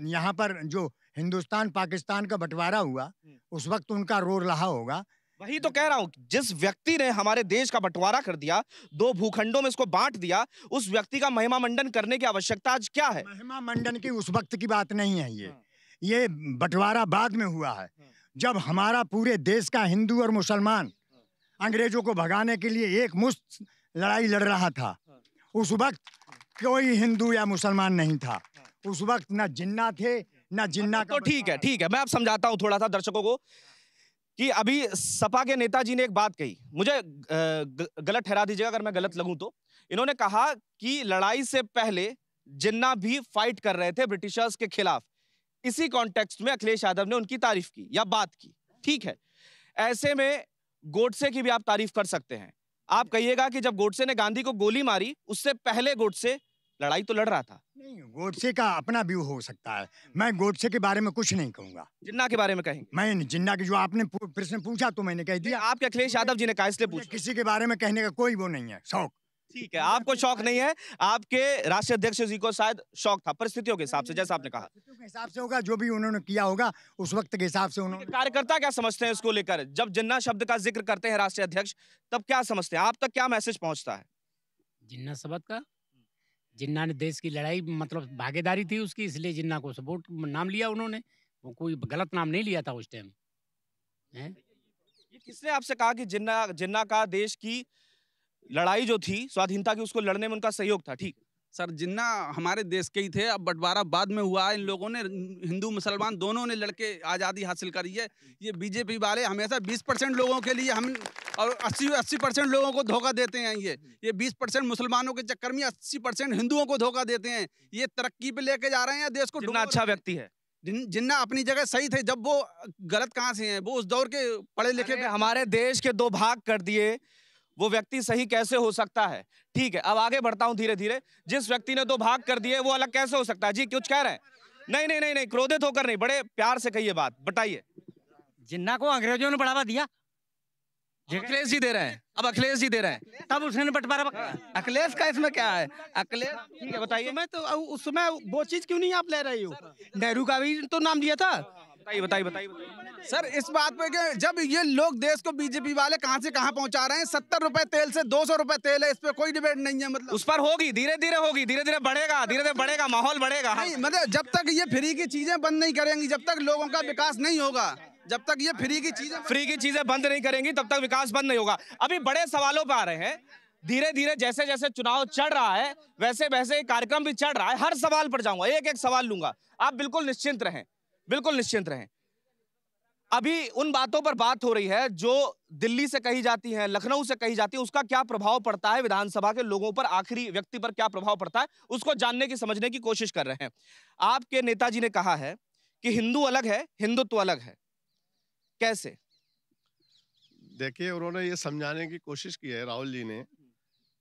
यहाँ पर जो हिंदुस्तान पाकिस्तान का बंटवारा हुआ हम्म। उस वक्त उनका रो रहा होगा वही तो कह रहा हूँ जिस व्यक्ति ने हमारे देश का बंटवारा कर दिया दो भूखंडों में इसको बांट दिया उस व्यक्ति का महिमा मंडन करने की आवश्यकता आज क्या है महिमा मंडन की उस वक्त की बात नहीं है ये हाँ। ये बंटवारा बाद में हुआ है हाँ। जब हमारा पूरे देश का हिंदू और मुसलमान हाँ। अंग्रेजों को भगाने के लिए एक मुश्त लड़ाई लड़ रहा था उस वक्त कोई हिंदू या मुसलमान नहीं था उस वक्त ना जिन्ना थे ना जिन्ना अच्छा, तो ठीक है ठीक है मैं आप समझाता हूँ थोड़ा सा दर्शकों को कि अभी सपा के नेता जी ने एक बात कही मुझे गलत ठहरा दीजिएगा अगर मैं गलत लगूं तो इन्होंने कहा कि लड़ाई से पहले जिन्ना भी फाइट कर रहे थे ब्रिटिशर्स के खिलाफ इसी कॉन्टेक्स्ट में अखिलेश यादव ने उनकी तारीफ की या बात की ठीक है ऐसे में गोडसे की भी आप तारीफ कर सकते हैं आप कहिएगा कि जब गोडसे ने गांधी को गोली मारी उससे पहले गोडसे लड़ाई तो लड़ रहा था नहीं गोडसे का अपना व्यू हो सकता है हम्म। मैं गोडसे के बारे में कुछ नहीं कहूंगा जिन्ना के बारे में कहेंगे मैं जिन्ना के जो आपने प्रश्न पूछा तो मैंने कह दिया आपके अखिलेश यादव जी ने कहा इसलिए पूछा किसी के बारे में कहने का कोई वो नहीं है शौक ठीक है आपको शौक नहीं है आपके राष्ट्रीय अध्यक्ष जी को शायद शौक था परिस्थितियों के हिसाब से जैसा आपने कहा हिसाब से होगा जो भी उन्होंने किया होगा उस वक्त के हिसाब से उन्होंने कार्यकर्ता क्या समझते हैं इसको लेकर जब जिन्ना शब्द का जिक्र करते हैं राष्ट्रीय अध्यक्ष तब क्या समझते हैं आप तक क्या मैसेज पहुंचता है जिन्ना शब्द का जिन्ना ने देश की लड़ाई मतलब भागीदारी थी उसकी इसलिए जिन्ना को सपोर्ट नाम लिया उन्होंने वो कोई गलत नाम नहीं लिया था उस टाइम किसने आपसे कहा कि जिन्ना जिन्ना का देश की लड़ाई जो थी स्वाधीनता की उसको लड़ने में उनका सहयोग था ठीक सर जिन्ना हमारे देश के ही थे अब बंटवारा बाद में हुआ है इन लोगों ने हिंदू मुसलमान दोनों ने लड़के आज़ादी हासिल करी है ये बीजेपी वाले हमेशा 20 परसेंट लोगों के लिए हम और 80 80 परसेंट लोगों को धोखा देते हैं ये ये 20 परसेंट मुसलमानों के चक्कर में 80 परसेंट हिंदुओं को धोखा देते हैं ये तरक्की पे लेके जा रहे हैं देश को जितना अच्छा व्यक्ति है जिन्ना अपनी जगह सही थे जब वो गलत कहाँ से हैं वो उस दौर के पढ़े लिखे हमारे देश के दो भाग कर दिए वो व्यक्ति सही कैसे हो सकता है ठीक है अब आगे बढ़ता हूँ धीरे धीरे जिस व्यक्ति ने दो भाग कर दिए वो अलग कैसे हो सकता है जी कुछ कह रहे हैं नहीं नहीं नहीं नहीं क्रोधित होकर नहीं बड़े प्यार से कहिए बात बताइए जिन्ना को अंग्रेजों ने बढ़ावा दिया अखिलेश जी दे रहे हैं अब अखिलेश जी दे रहे हैं तब उसने बंटवारा हाँ। अखिलेश का इसमें क्या है अखिलेश ठीक है बताइए मैं तो उस समय वो चीज क्यों नहीं आप ले रही हो नेहरू का भी तो नाम दिया था बताइए बताइए बताइए सर इस बात पे कि जब ये लोग देश को बीजेपी वाले कहाँ से कहाँ पहुँचा रहे हैं सत्तर रुपए तेल से दो सौ रुपए तेल है इस पर कोई डिबेट नहीं है मतलब उस पर होगी धीरे धीरे होगी धीरे धीरे बढ़ेगा धीरे धीरे बढ़ेगा माहौल बढ़ेगा नहीं मतलब जब तक ये फ्री की चीजें बंद नहीं करेंगी जब तक लोगों का विकास नहीं होगा जब तक ये फ्री की चीजें फ्री की चीजें बंद नहीं करेंगी तब तक विकास बंद नहीं होगा अभी बड़े सवालों पर आ रहे हैं धीरे धीरे जैसे जैसे चुनाव चढ़ रहा है वैसे वैसे कार्यक्रम भी चढ़ रहा है हर सवाल पर जाऊंगा एक एक सवाल लूंगा आप बिल्कुल निश्चिंत रहें बिल्कुल निश्चिंत रहें अभी उन बातों पर बात हो रही है जो दिल्ली से कही जाती है लखनऊ से कही जाती है उसका क्या प्रभाव पड़ता है विधानसभा के लोगों पर आखिरी व्यक्ति पर क्या प्रभाव पड़ता है उसको जानने की समझने की कोशिश कर रहे हैं आपके नेताजी ने कहा है कि हिंदू अलग है हिंदुत्व तो अलग है कैसे देखिए उन्होंने ये समझाने की कोशिश की है राहुल जी ने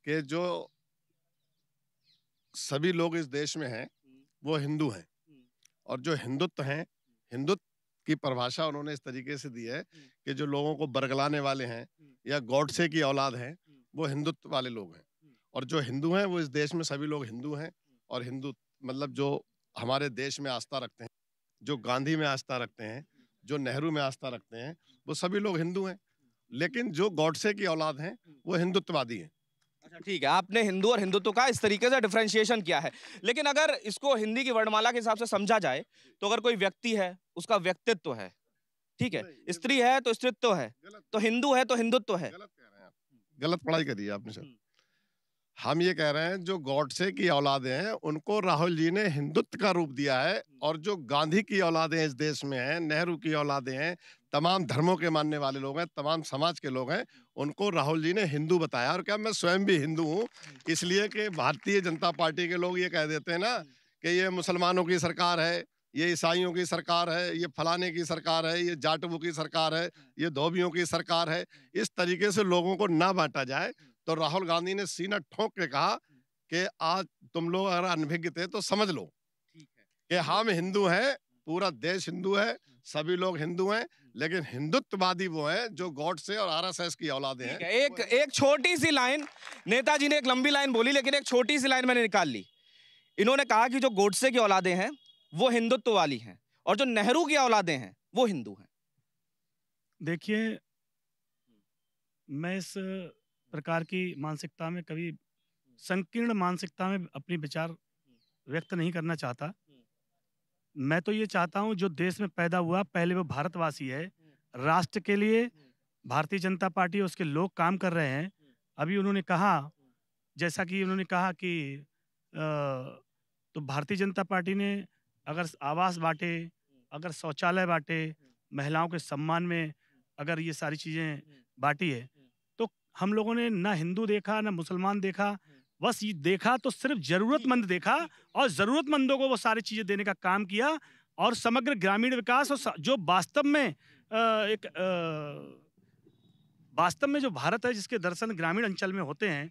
कि जो सभी लोग इस देश में हैं वो हिंदू हैं और जो हिंदुत्व हैं हिंदुत्व की परिभाषा उन्होंने इस तरीके से दी है हम्म। कि जो लोगों को बरगलाने वाले हैं हम्म। या गौडसे की औलाद हैं हम्म। वो हिंदुत्व वाले लोग हैं और जो हिंदू हैं वो इस देश में सभी लोग हिंदू हैं और हिंदू मतलब जो हमारे देश में आस्था रखते हैं जो गांधी में आस्था रखते हैं जो नेहरू में आस्था रखते हैं वो सभी लोग हिंदू हैं लेकिन जो गौडसे की औलाद हैं वो हिंदुत्ववादी हैं अच्छा ठीक है आपने हिंदू और हिंदुत्व का इस तरीके से डिफ्रेंशिएशन किया है लेकिन अगर इसको हिंदी की वर्णमाला के हिसाब से समझा जाए तो अगर कोई व्यक्ति है उसका व्यक्तित्व है ठीक है स्त्री है तो स्त्रीत्व है तो हिंदू है तो हिंदुत्व है गलत पढ़ाई करी है आपने सर हम्म। हम ये कह रहे हैं जो गौडसे की औलादे हैं उनको राहुल जी ने हिंदुत्व का रूप दिया है हम्म। और जो गांधी की औलादे इस देश में हैं नेहरू की औलादे हैं तमाम धर्मों के मानने वाले लोग हैं तमाम समाज के लोग हैं उनको राहुल जी ने हिंदू बताया और क्या मैं स्वयं भी हिंदू हूँ इसलिए कि भारतीय जनता पार्टी के लोग ये कह देते हैं ना कि ये मुसलमानों की सरकार है ये ईसाइयों की सरकार है ये फलाने की सरकार है ये जाटवों की सरकार है ये धोबियों की सरकार है इस तरीके से लोगों को ना बांटा जाए तो राहुल गांधी ने सीना ठोंक के कहा कि आज तुम लोग अगर अनभिज्ञ थे तो समझ लो कि हम हिंदू हैं पूरा देश हिंदू है सभी लोग हिंदू हैं लेकिन हिंदुत्ववादी वो हैं जो गॉड से और आरएसएस की औलादे हैं एक एक छोटी सी लाइन नेताजी ने एक लंबी लाइन बोली लेकिन एक छोटी सी लाइन मैंने निकाल ली इन्होंने कहा कि जो गोडसे की औलादे हैं वो हिंदुत्व वाली हैं और जो नेहरू की औलादे हैं वो हिंदू हैं देखिए मैं इस प्रकार की मानसिकता में कभी संकीर्ण मानसिकता में अपनी विचार व्यक्त नहीं करना चाहता मैं तो ये चाहता हूँ जो देश में पैदा हुआ पहले वो भारतवासी है हम्म। राष्ट्र के लिए हम्म। भारतीय जनता पार्टी उसके लोग काम कर रहे हैं हम्म। अभी उन्होंने कहा जैसा कि उन्होंने कहा कि तो भारतीय जनता पार्टी ने अगर आवास बांटे अगर शौचालय बांटे महिलाओं के सम्मान में अगर ये सारी चीज़ें बांटी है तो हम लोगों ने ना हिंदू देखा ना मुसलमान देखा बस ये देखा तो सिर्फ जरूरतमंद देखा और जरूरतमंदों को वो सारी चीजें देने का काम किया और समग्र ग्रामीण विकास और जो वास्तव में एक वास्तव में जो भारत है जिसके दर्शन ग्रामीण अंचल में होते हैं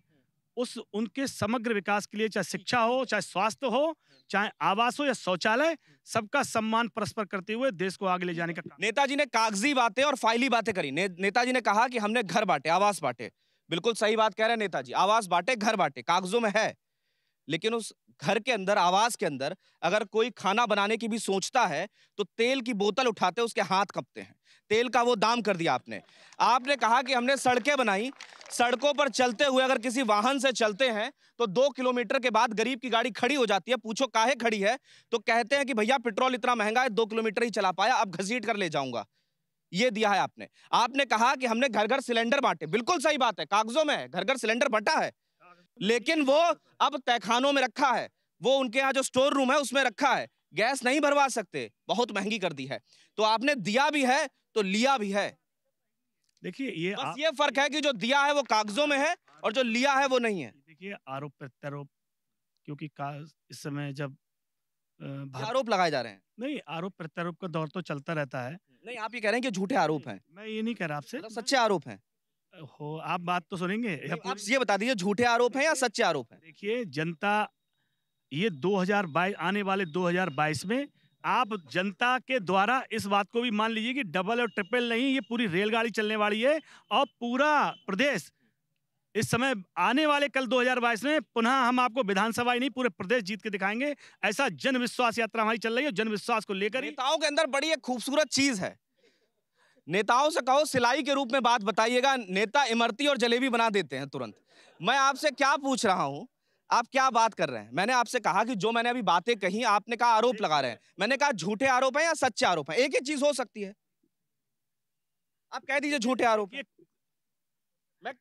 उस उनके समग्र विकास के लिए चाहे शिक्षा हो चाहे स्वास्थ्य हो चाहे आवास हो या शौचालय सबका सम्मान परस्पर करते हुए देश को आगे ले जाने का नेताजी ने कागजी बातें और फाइली बातें करी ने, नेताजी ने कहा कि हमने घर बांटे आवास बांटे बिल्कुल सही बात कह रहे हैं नेताजी आवास बांटे घर बांटे कागजों में है लेकिन उस घर के अंदर आवास के अंदर अगर कोई खाना बनाने की भी सोचता है तो तेल की बोतल उठाते उसके हाथ कपते हैं तेल का वो दाम कर दिया आपने आपने कहा कि हमने सड़कें बनाई सड़कों पर चलते हुए अगर किसी वाहन से चलते हैं तो दो किलोमीटर के बाद गरीब की गाड़ी खड़ी हो जाती है पूछो काहे खड़ी है तो कहते हैं कि भैया पेट्रोल इतना महंगा है दो किलोमीटर ही चला पाया अब घसीट कर ले जाऊंगा ये दिया है आपने आपने कहा कि हमने घर घर सिलेंडर बांटे बिल्कुल सही बात है कागजों में घर घर सिलेंडर बांटा है लेकिन वो अब तहखानों में रखा है वो उनके यहाँ जो स्टोर रूम है उसमें रखा है गैस नहीं भरवा सकते बहुत महंगी कर दी है तो आपने दिया भी है तो लिया भी है देखिए ये बस आ... ये फर्क है कि जो दिया है वो कागजों में है और जो लिया है वो नहीं है देखिए आरोप प्रत्यारोप क्योंकि इस समय जब आरोप लगाए जा रहे हैं नहीं आरोप प्रत्यारोप का दौर तो चलता रहता है नहीं आप ये कह रहे हैं कि झूठे आरोप हैं मैं ये नहीं कह रहा आपसे मतलब सच्चे आरोप हैं हो आप बात तो सुनेंगे आप ये बता दीजिए झूठे आरोप हैं या सच्चे आरोप हैं देखिए जनता ये 2022 आने वाले 2022 में आप जनता के द्वारा इस बात को भी मान लीजिए कि डबल और ट्रिपल नहीं ये पूरी रेलगाड़ी चलने वाली है और पूरा प्रदेश इस समय आने वाले कल 2022 में पुनः हम आपको विधानसभा ही नहीं पूरे प्रदेश जीत के दिखाएंगे ऐसा जन विश्वास यात्रा हमारी चल रही है जन विश्वास को लेकर नेताओं के अंदर बड़ी एक खूबसूरत चीज है नेताओं से कहो सिलाई के रूप में बात बताइएगा नेता इमरती और जलेबी बना देते हैं तुरंत मैं आपसे क्या पूछ रहा हूँ आप क्या बात कर रहे हैं मैंने आपसे कहा कि जो मैंने अभी बातें कही आपने कहा आरोप लगा रहे हैं मैंने कहा झूठे आरोप है या सच्चे आरोप है एक ही चीज हो सकती है आप कह दीजिए झूठे आरोप ये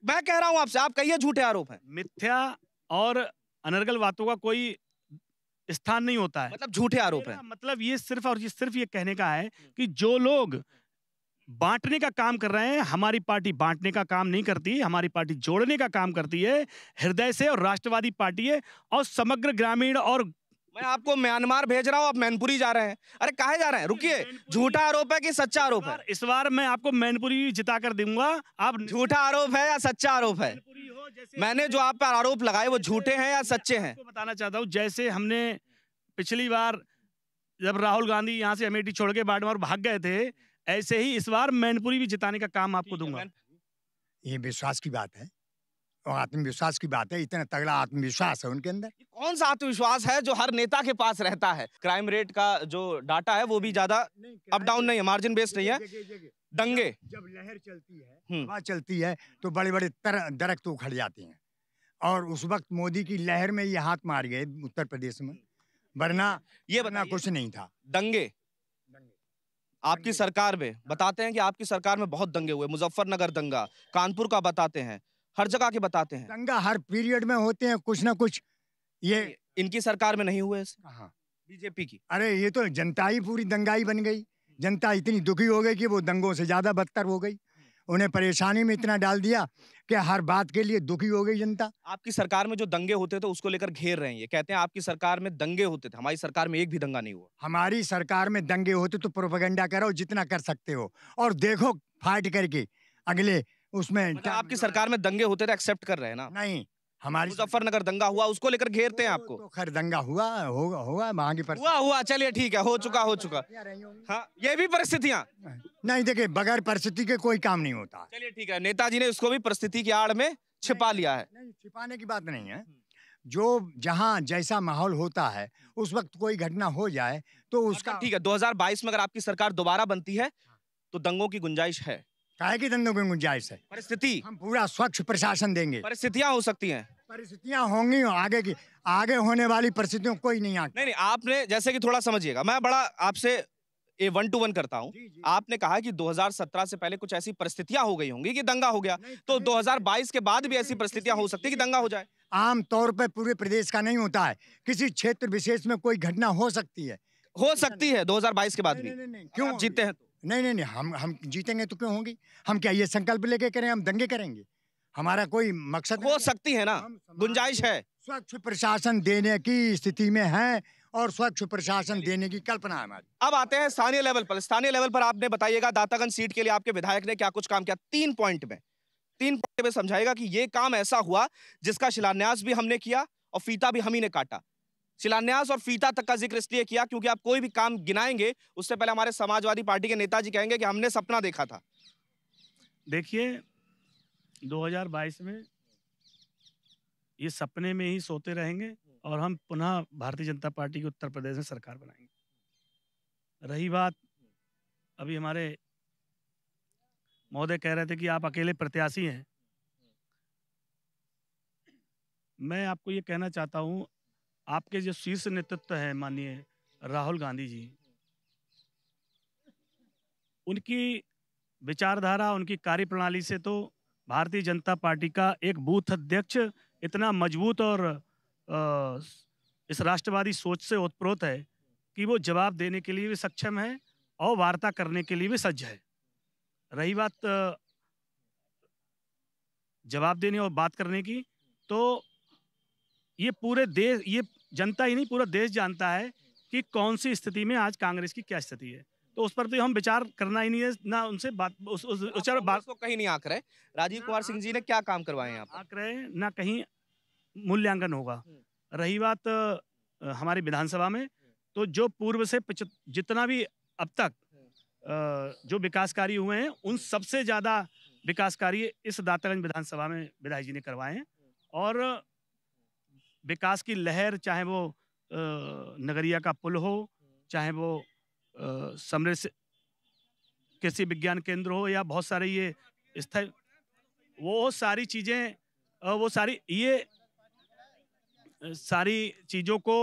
मैं, कह रहा हूं आपसे आप कहिए झूठे आरोप है मिथ्या और अनर्गल बातों का कोई स्थान नहीं होता है मतलब झूठे आरोप है मतलब ये सिर्फ और ये सिर्फ ये कहने का है हम्म। कि जो लोग बांटने का काम कर रहे हैं हमारी पार्टी बांटने का काम नहीं करती हमारी पार्टी जोड़ने का काम करती है हृदय से और राष्ट्रवादी पार्टी है और समग्र ग्रामीण और मैं आपको म्यांमार भेज रहा हूँ आप मैनपुरी जा रहे हैं अरे कहा जा रहे हैं रुकिए झूठा आरोप है कि सच्चा आरोप है इस बार मैं आपको मैनपुरी जिता कर दूंगा आप झूठा आरोप है या सच्चा आरोप है मैंने जो आप पर आरोप लगाए वो झूठे हैं या सच्चे हैं बताना चाहता हूँ जैसे हमने पिछली बार जब राहुल गांधी यहाँ से अमेठी छोड़ के बाडमार भाग गए थे ऐसे ही इस बार मैनपुरी भी जिताने का काम आपको दूंगा ये विश्वास की बात है और आत्मविश्वास की बात है इतना तगड़ा आत्मविश्वास है उनके अंदर कौन सा आत्मविश्वास है जो हर नेता के पास रहता है क्राइम रेट का जो डाटा है वो भी ज्यादा अप डाउन नहीं है मार्जिन बेस्ड नहीं है दंगे जब लहर चलती है हम्म। हवा चलती है तो बड़े बड़े दरख्त तो उखड़ जाते हैं और उस वक्त मोदी की लहर में ये हाथ मार गए उत्तर प्रदेश में हम्म। वरना ये वरना कुछ नहीं था दंगे आपकी सरकार में हाँ। बताते हैं कि आपकी सरकार में बहुत दंगे हुए मुजफ्फरनगर दंगा कानपुर का बताते हैं हर जगह के बताते हैं दंगा हर पीरियड में होते हैं कुछ ना कुछ ये इनकी सरकार में नहीं हुए हाँ। बीजेपी की अरे ये तो जनता ही पूरी दंगाई बन गई जनता इतनी दुखी हो गई कि वो दंगों से ज़्यादा बदतर हो गई उन्हें परेशानी में इतना डाल दिया कि हर बात के लिए दुखी हो गई जनता आपकी सरकार में जो दंगे होते थे उसको लेकर घेर रहे हैं ये कहते हैं आपकी सरकार में दंगे होते थे हमारी सरकार में एक भी दंगा नहीं हुआ हमारी सरकार में दंगे होते तो प्रोपेगेंडा करो जितना कर सकते हो और देखो फाइट करके अगले उसमें मतलब आपकी सरकार में दंगे होते थे तो एक्सेप्ट कर रहे हैं ना नहीं हमारी मुजफ्फरनगर दंगा हुआ उसको लेकर घेरते हैं आपको तो खैर दंगा हुआ होगा होगा महंगी पर हुआ हुआ चलिए ठीक है हो हाँ, चुका हो चुका हाँ ये भी परिस्थितियाँ नहीं देखिए बगैर परिस्थिति के कोई काम नहीं होता चलिए ठीक है नेताजी ने उसको भी परिस्थिति की आड़ में छिपा लिया है नहीं छिपाने की बात नहीं है जो जहाँ जैसा माहौल होता है उस वक्त कोई घटना हो जाए तो अच्छा, उसका ठीक है 2022 में अगर आपकी सरकार दोबारा बनती है हाँ। तो दंगों की गुंजाइश है काहे की धंधों की गुंजाइश है परिस्थिति हम पूरा स्वच्छ प्रशासन देंगे परिस्थितियाँ हो सकती हैं परिस्थितियाँ होंगी आगे की आगे होने वाली परिस्थितियों कोई नहीं आती नहीं नहीं आपने जैसे कि थोड़ा समझिएगा मैं बड़ा आपसे ए वन टू वन करता हूँ आपने कहा कि 2017 से पहले कुछ ऐसी परिस्थितियां हो गई होंगी कि दंगा हो गया तो 2022 तो के बाद भी तो ऐसी परिस्थितियां हो सकती है कि दंगा हो जाए आम तौर पर पूरे प्रदेश का नहीं होता है किसी क्षेत्र विशेष में कोई घटना हो सकती है हो सकती है 2022 के बाद भी क्यों जीते हैं तो। नहीं नहीं नहीं हम हम जीतेंगे तो क्यों होंगी हम क्या ये संकल्प लेके करें हम दंगे करेंगे हमारा कोई मकसद हो सकती है ना गुंजाइश है स्वच्छ प्रशासन देने की स्थिति में है और स्वच्छ प्रशासन देने की कल्पना हमारी अब आते हैं स्थानीय लेवल पर स्थानीय लेवल पर आपने बताइएगा दातागंज सीट के लिए आपके विधायक ने क्या कुछ काम किया तीन पॉइंट में तीन पॉइंट में समझाएगा कि ये काम ऐसा हुआ जिसका शिलान्यास भी हमने किया और फीता भी हम ही ने काटा शिलान्यास और फीता तक का जिक्र इसलिए किया क्योंकि आप कोई भी काम गिनाएंगे उससे पहले हमारे समाजवादी पार्टी के नेताजी कहेंगे कि हमने सपना देखा था देखिए 2022 में ये सपने में ही सोते रहेंगे और हम पुनः भारतीय जनता पार्टी की उत्तर प्रदेश में सरकार बनाएंगे रही बात अभी हमारे महोदय कह रहे थे कि आप अकेले प्रत्याशी हैं मैं आपको ये कहना चाहता हूँ आपके जो शीर्ष नेतृत्व है माननीय राहुल गांधी जी उनकी विचारधारा उनकी कार्यप्रणाली से तो भारतीय जनता पार्टी का एक बूथ अध्यक्ष इतना मजबूत और इस राष्ट्रवादी सोच से ओतप्रोत है कि वो जवाब देने के लिए भी सक्षम है और वार्ता करने के लिए भी सज्ज है रही बात जवाब देने और बात करने की तो ये पूरे देश ये जनता ही नहीं पूरा देश जानता है कि कौन सी स्थिति में आज कांग्रेस की क्या स्थिति है तो उस पर तो हम विचार करना ही नहीं है ना उनसे बात उस, उस, उस बात तो कहीं नहीं आक रहे राजीव कुमार सिंह जी ने क्या काम करवाए हैं आक रहे ना कहीं मूल्यांकन होगा हम्म। रही बात हमारी विधानसभा में तो जो पूर्व से जितना भी अब तक जो विकास कार्य हुए हैं उन सबसे ज़्यादा विकास कार्य इस दातागंज विधानसभा में विधायक जी ने करवाए हैं और विकास की लहर चाहे वो नगरिया का पुल हो चाहे वो समृद्ध कृषि विज्ञान केंद्र हो या बहुत सारे ये स्थल वो सारी चीज़ें वो सारी ये सारी चीज़ों को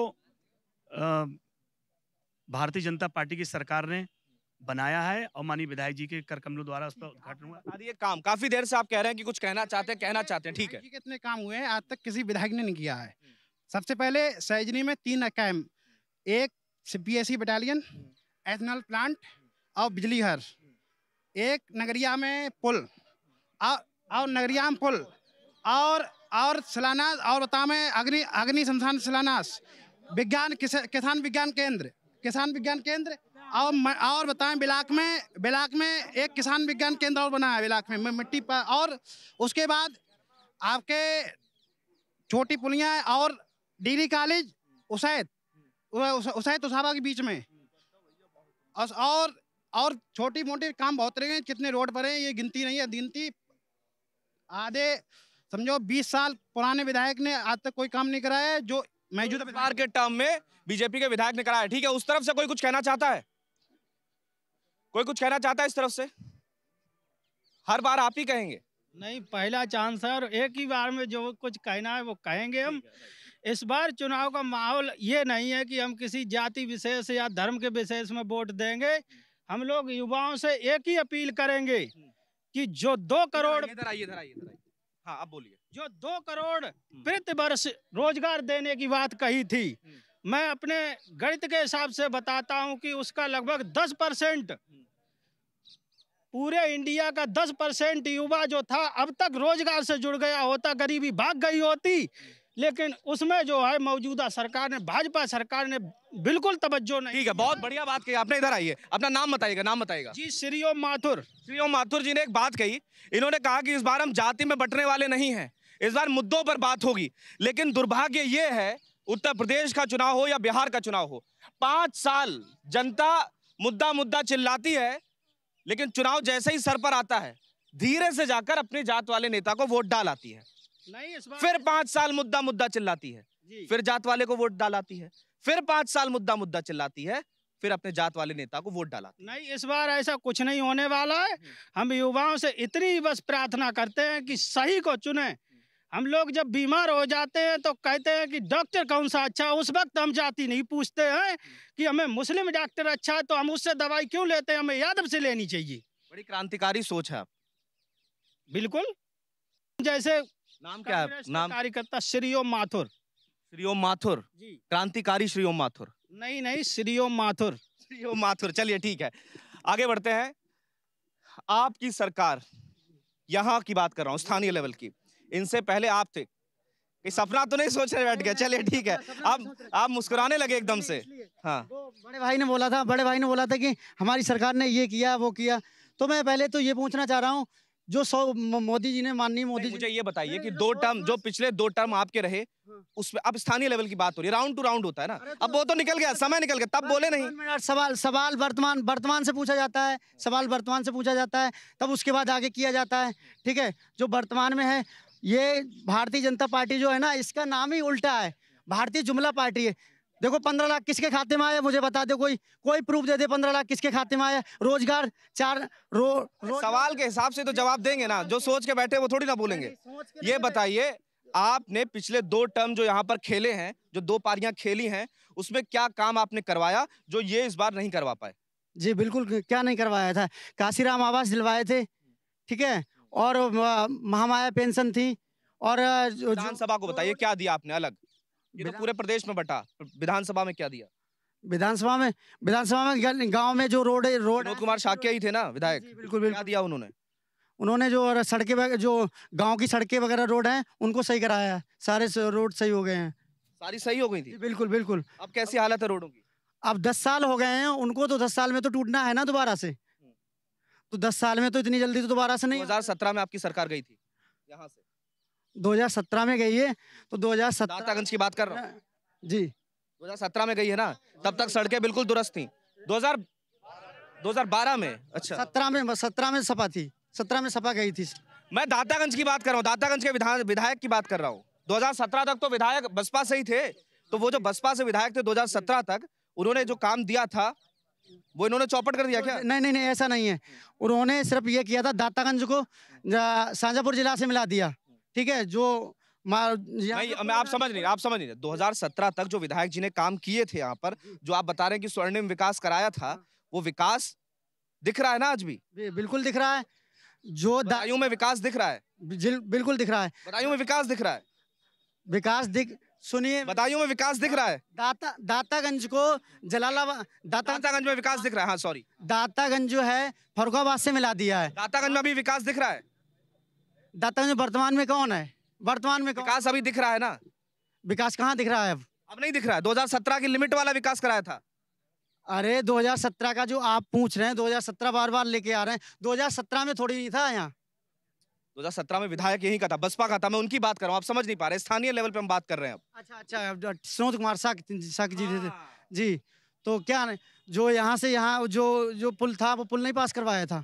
भारतीय जनता पार्टी की सरकार ने बनाया है और माननीय विधायक जी के कर कमलों द्वारा उसका उद्घाटन हुआ ये काम काफी देर से आप कह रहे हैं कि कुछ कहना चाहते हैं कहना चाहते हैं ठीक है कितने काम हुए हैं आज तक किसी विधायक ने नहीं किया है सबसे पहले सैजनी में तीन अकैम एक बीएससी बटालियन एथनल प्लांट और बिजली हर एक नगरिया में पुल और और नगरिया में पुल और और सलानास और बता में अग्नि अग्नि संस्थान सलानास विज्ञान किसान विज्ञान केंद्र किसान विज्ञान केंद्र और और बताएं बिलाक में बिलाक में एक किसान विज्ञान केंद्र और बना है बिलाक में मिट्टी पर और उसके बाद आपके छोटी पुलियाँ और डिग्री कॉलेज उसैद उसैद उसाबा के बीच में और और छोटी मोटी काम बहुत रहे हैं कितने रोड पर हैं ये गिनती नहीं है गिनती आधे समझो 20 साल पुराने विधायक ने आज तक कोई काम नहीं कराया है जो मौजूदा बार के टर्म में बीजेपी के विधायक ने कराया ठीक है उस तरफ से कोई कुछ कहना चाहता है कोई कुछ कहना चाहता है इस तरफ से हर बार आप ही कहेंगे नहीं पहला चांस है और एक ही बार में जो कुछ कहना है वो कहेंगे हम इस बार चुनाव का माहौल ये नहीं है कि हम किसी जाति विशेष या धर्म के विशेष में वोट देंगे हम लोग युवाओं से एक ही अपील करेंगे हम्म। कि जो दो करोड़ इधर आइए इधर आइए हाँ अब बोलिए जो दो करोड़ हम्म। प्रति वर्ष रोजगार देने की बात कही थी हम्म। मैं अपने गणित के हिसाब से बताता हूँ कि उसका लगभग दस परसेंट पूरे इंडिया का दस परसेंट युवा जो था अब तक रोजगार से जुड़ गया होता गरीबी भाग गई होती लेकिन उसमें जो है मौजूदा सरकार ने भाजपा सरकार ने बिल्कुल तवज्जो नहीं ठीक है बहुत बढ़िया बात कही आपने इधर आइए अपना नाम बताइएगा नाम बताइएगा जी श्री ओम माथुर श्री ओम माथुर जी ने एक बात कही इन्होंने कहा कि इस बार हम जाति में बटने वाले नहीं हैं इस बार मुद्दों पर बात होगी लेकिन दुर्भाग्य ये है उत्तर प्रदेश का चुनाव हो या बिहार का चुनाव हो पाँच साल जनता मुद्दा मुद्दा चिल्लाती है लेकिन चुनाव जैसे ही सर पर आता है धीरे से जाकर अपने जात वाले नेता को वोट डाल आती है फिर पांच साल मुद्दा मुद्दा चिल्लाती है फिर जात वाले को वोट डालाती है फिर पांच साल मुद्दा मुद्दा चिल्लाती है फिर अपने जात वाले नेता को वोट डाला नहीं इस बार ऐसा कुछ नहीं होने वाला है हम्म। हम युवाओं से इतनी बस प्रार्थना करते हैं कि सही को चुने हम्म। हम लोग जब बीमार हो जाते हैं तो कहते हैं कि डॉक्टर कौन सा अच्छा उस वक्त हम जाति नहीं पूछते हैं हम्म। कि हमें मुस्लिम डॉक्टर अच्छा है तो हम उससे दवाई क्यों लेते हैं हमें यादव से लेनी चाहिए बड़ी क्रांतिकारी सोच है आप बिल्कुल जैसे नाम क्या है नाम कार्यकर्ता श्री ओम माथुर श्री ओम माथुर जी क्रांतिकारी श्री ओम माथुर नहीं नहीं श्री ओम माथुर श्री ओम माथुर चलिए ठीक है आगे बढ़ते हैं आपकी सरकार यहाँ की बात कर रहा हूँ स्थानीय लेवल की इनसे पहले आप थे हाँ। सपना तो नहीं सोच रहे बैठ गया चलिए ठीक है तो आप आप मुस्कुराने लगे एकदम से हाँ बड़े भाई ने बोला था बड़े भाई ने बोला था कि हमारी सरकार ने ये किया वो किया तो मैं पहले तो ये पूछना चाह रहा हूँ जो सौ मोदी जी ने माननीय मोदी जी मुझे ये बताइए कि दो टर्म जो पिछले दो टर्म आपके रहे हाँ। उसमें अब स्थानीय लेवल की बात हो रही है राउंड टू राउंड होता है ना अब तो वो तो निकल गया तो समय निकल गया तब बोले नहीं सवाल सवाल वर्तमान वर्तमान से पूछा जाता है सवाल वर्तमान से पूछा जाता है तब उसके बाद आगे किया जाता है ठीक है जो वर्तमान में है ये भारतीय जनता पार्टी जो है ना इसका नाम ही उल्टा है भारतीय जुमला पार्टी है देखो पंद्रह लाख किसके खाते में आया मुझे बता दो कोई कोई प्रूफ दे दे पंद्रह लाख किसके खाते में आया रोजगार चार रो, रो सवाल के हिसाब से तो जवाब देंगे ना जो सोच के बैठे वो थोड़ी ना बोलेंगे ये बताइए आपने पिछले दो टर्म जो यहाँ पर खेले हैं जो दो पारियां खेली हैं उसमें क्या काम आपने करवाया जो ये इस बार नहीं करवा पाए जी बिल्कुल क्या नहीं करवाया था काशीराम आवास दिलवाए थे ठीक है और महामाया पेंशन थी और सभा को बताइए क्या दिया आपने अलग ये तो पूरे प्रदेश में बटा विधानसभा में क्या दिया विधानसभा में विधानसभा में गांव में जो रोड है रोड कुमार शाक्य ही थे ना विधायक बिल्कुल बिल्कुल क्या दिया उन्होंने उन्होंने जो सड़कें जो गांव की सड़कें वगैरह रोड हैं उनको सही कराया है सारे रोड सही हो गए हैं सारी सही हो गई थी बिल्कुल बिल्कुल अब कैसी हालत है रोडों की अब दस साल हो गए हैं उनको तो दस साल में तो टूटना है ना दोबारा से हम्म। तो दस साल में तो इतनी जल्दी तो दोबारा से नहीं 2017 में आपकी सरकार गई थी यहाँ से 2017 में गई है तो 2017 दातागंज की बात कर रहा हूँ जी 2017 में गई है ना तब तक सड़कें बिल्कुल दुरुस्त थी 2000 2012 में अच्छा सत्रह में सत्रह में सपा थी सत्रह में सपा गई थी मैं दातागंज की बात कर रहा हूँ दातागंज के विधान विधायक की बात कर रहा हूँ सत्रह तक तो विधायक बसपा से ही थे तो वो जो बसपा से विधायक थे सत्रह तक उन्होंने जो काम दिया था वो इन्होंने चौपट कर दिया क्या नहीं नहीं नहीं ऐसा नहीं है उन्होंने सिर्फ ये किया था दातागंज को शाहजहापुर जिला से मिला दिया ठीक है जो नहीं मैं आप समझ नहीं आप समझ नहीं दो सत्रह तक जो विधायक जी ने काम किए थे यहाँ पर जो आप बता रहे हैं कि स्वर्णिम विकास कराया था हाँ। वो विकास दिख रहा है ना आज भी बिल्कुल दिख रहा है जो दायु में विकास दिख रहा है बिल्कुल दिख रहा है दायु में विकास दिख रहा है विकास दिख सुनिए बदायूं में विकास दिख रहा है दाता दातागंज को जलालाबाद दाता, दातागंज में विकास दिख रहा है हाँ सॉरी दातागंज जो है फरुखाबाद से मिला दिया है दातागंज में अभी विकास दिख रहा है दाता वर्तमान में कौन है वर्तमान में कौन? विकास अभी दिख रहा है ना विकास कहाँ दिख रहा है अब अब नहीं दिख रहा है दो की लिमिट वाला विकास कराया था अरे 2017 का जो आप पूछ रहे हैं 2017 बार बार लेके आ रहे हैं 2017 में थोड़ी नहीं था यहाँ 2017 में विधायक यही का था बसपा का था मैं उनकी बात कर रहा हूँ आप समझ नहीं पा रहे स्थानीय लेवल पे हम बात कर रहे हैं अच्छा अच्छा सुनोद कुमार साक साक जी हाँ। जी तो क्या जो यहाँ से यहाँ जो जो पुल था वो पुल नहीं पास करवाया था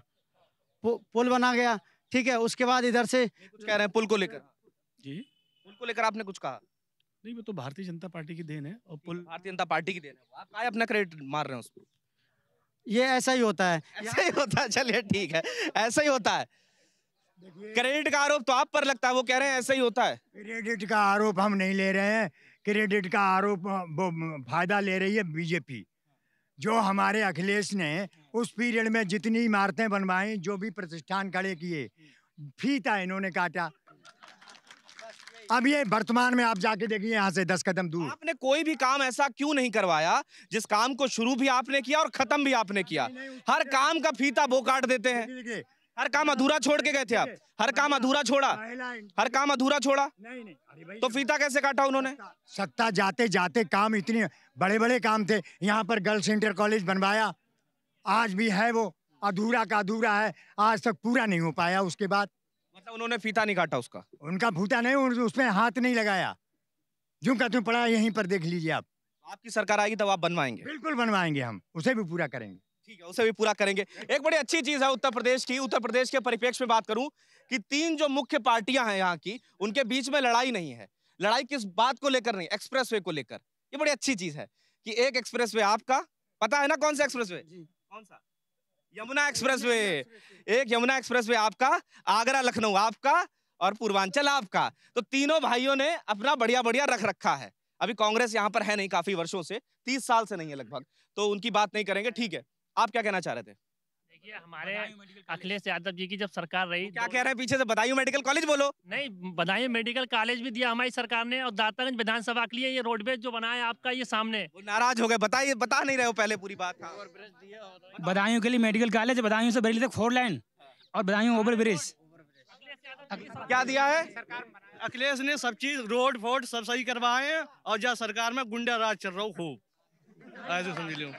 पुल बना गया ठीक है उसके बाद इधर से कह रहे हैं पुल को लेकर जी पुल को लेकर आपने कुछ कहा नहीं वो तो भारतीय जनता पार्टी की देन है और पुल तो भारतीय जनता पार्टी की देन है आप अपना क्रेडिट मार रहे हैं उसको ये ऐसा ही होता है ऐसा ही होता है चलिए ठीक है ऐसा ही होता है क्रेडिट का आरोप तो आप पर लगता है वो कह रहे हैं ऐसा ही होता है क्रेडिट का आरोप हम नहीं ले रहे हैं क्रेडिट का आरोप वो फायदा ले रही है बीजेपी जो हमारे अखिलेश ने उस पीरियड में जितनी इमारतें बनवाई जो भी प्रतिष्ठान खड़े किए फीता इन्होंने काटा अब ये वर्तमान में आप जाके देखिए यहाँ से दस कदम दूर आपने कोई भी काम ऐसा क्यों नहीं करवाया जिस काम को शुरू भी आपने किया और खत्म भी आपने किया हर काम का फीता वो काट देते हैं हर काम अधूरा छोड़ के गए थे आप हर काम अधूरा छोड़ा हर काम अधूरा छोड़ा तो फीता कैसे काटा उन्होंने सत्ता जाते जाते काम इतने बड़े बड़े काम थे यहाँ पर गर्ल्स इंटर कॉलेज बनवाया आज भी है वो अधूरा का अधूरा है आज तक पूरा नहीं हो पाया उसके बाद मतलब उन्होंने फीता नहीं काटा उसका उनका फूता नहीं उसमें हाथ नहीं लगाया जो का तुम पड़ा यहीं पर देख लीजिए आप आपकी सरकार आएगी तब आप बनवाएंगे बिल्कुल बनवाएंगे हम उसे भी पूरा करेंगे ठीक है उसे भी पूरा करेंगे एक बड़ी अच्छी चीज है उत्तर प्रदेश की उत्तर प्रदेश के परिप्रेक्ष्य में बात करूं कि तीन जो मुख्य पार्टियां हैं यहाँ की उनके बीच में लड़ाई नहीं है लड़ाई किस बात को लेकर नहीं एक्सप्रेसवे को लेकर ये बड़ी अच्छी चीज है कि एक एक्सप्रेसवे आपका पता है ना कौन सा एक्सप्रेसवे कौन सा यमुना एक्सप्रेस वे एक यमुना एक्सप्रेस वे आपका आगरा लखनऊ आपका और पूर्वांचल आपका तो तीनों भाइयों ने अपना बढ़िया बढ़िया रख रखा है अभी कांग्रेस यहाँ पर है नहीं काफी वर्षों से तीस साल से नहीं है लगभग तो उनकी बात नहीं करेंगे ठीक है आप क्या कहना चाह रहे थे देखिए मतलब हमारे अखिलेश यादव जी की जब सरकार रही क्या कह रहे हैं पीछे से बदायूं मेडिकल कॉलेज बोलो नहीं बदायूं मेडिकल कॉलेज भी दिया हमारी सरकार ने और दातागंज विधानसभा के लिए ये रोडवेज जो बनाया आपका ये सामने वो नाराज हो गए बताइए बता नहीं रहे हो पहले पूरी बात हाँ। बदायूं के लिए मेडिकल कॉलेज बदायूं से बरेली तक फोर लाइन और बदायूं हाँ, ओवर ब्रिज क्या दिया है अखिलेश ने सब चीज रोड फोर्ड सब सही करवाए और जहाँ सरकार में गुंडा राज चल रहा हूँ खूब ऐसे समझ लियो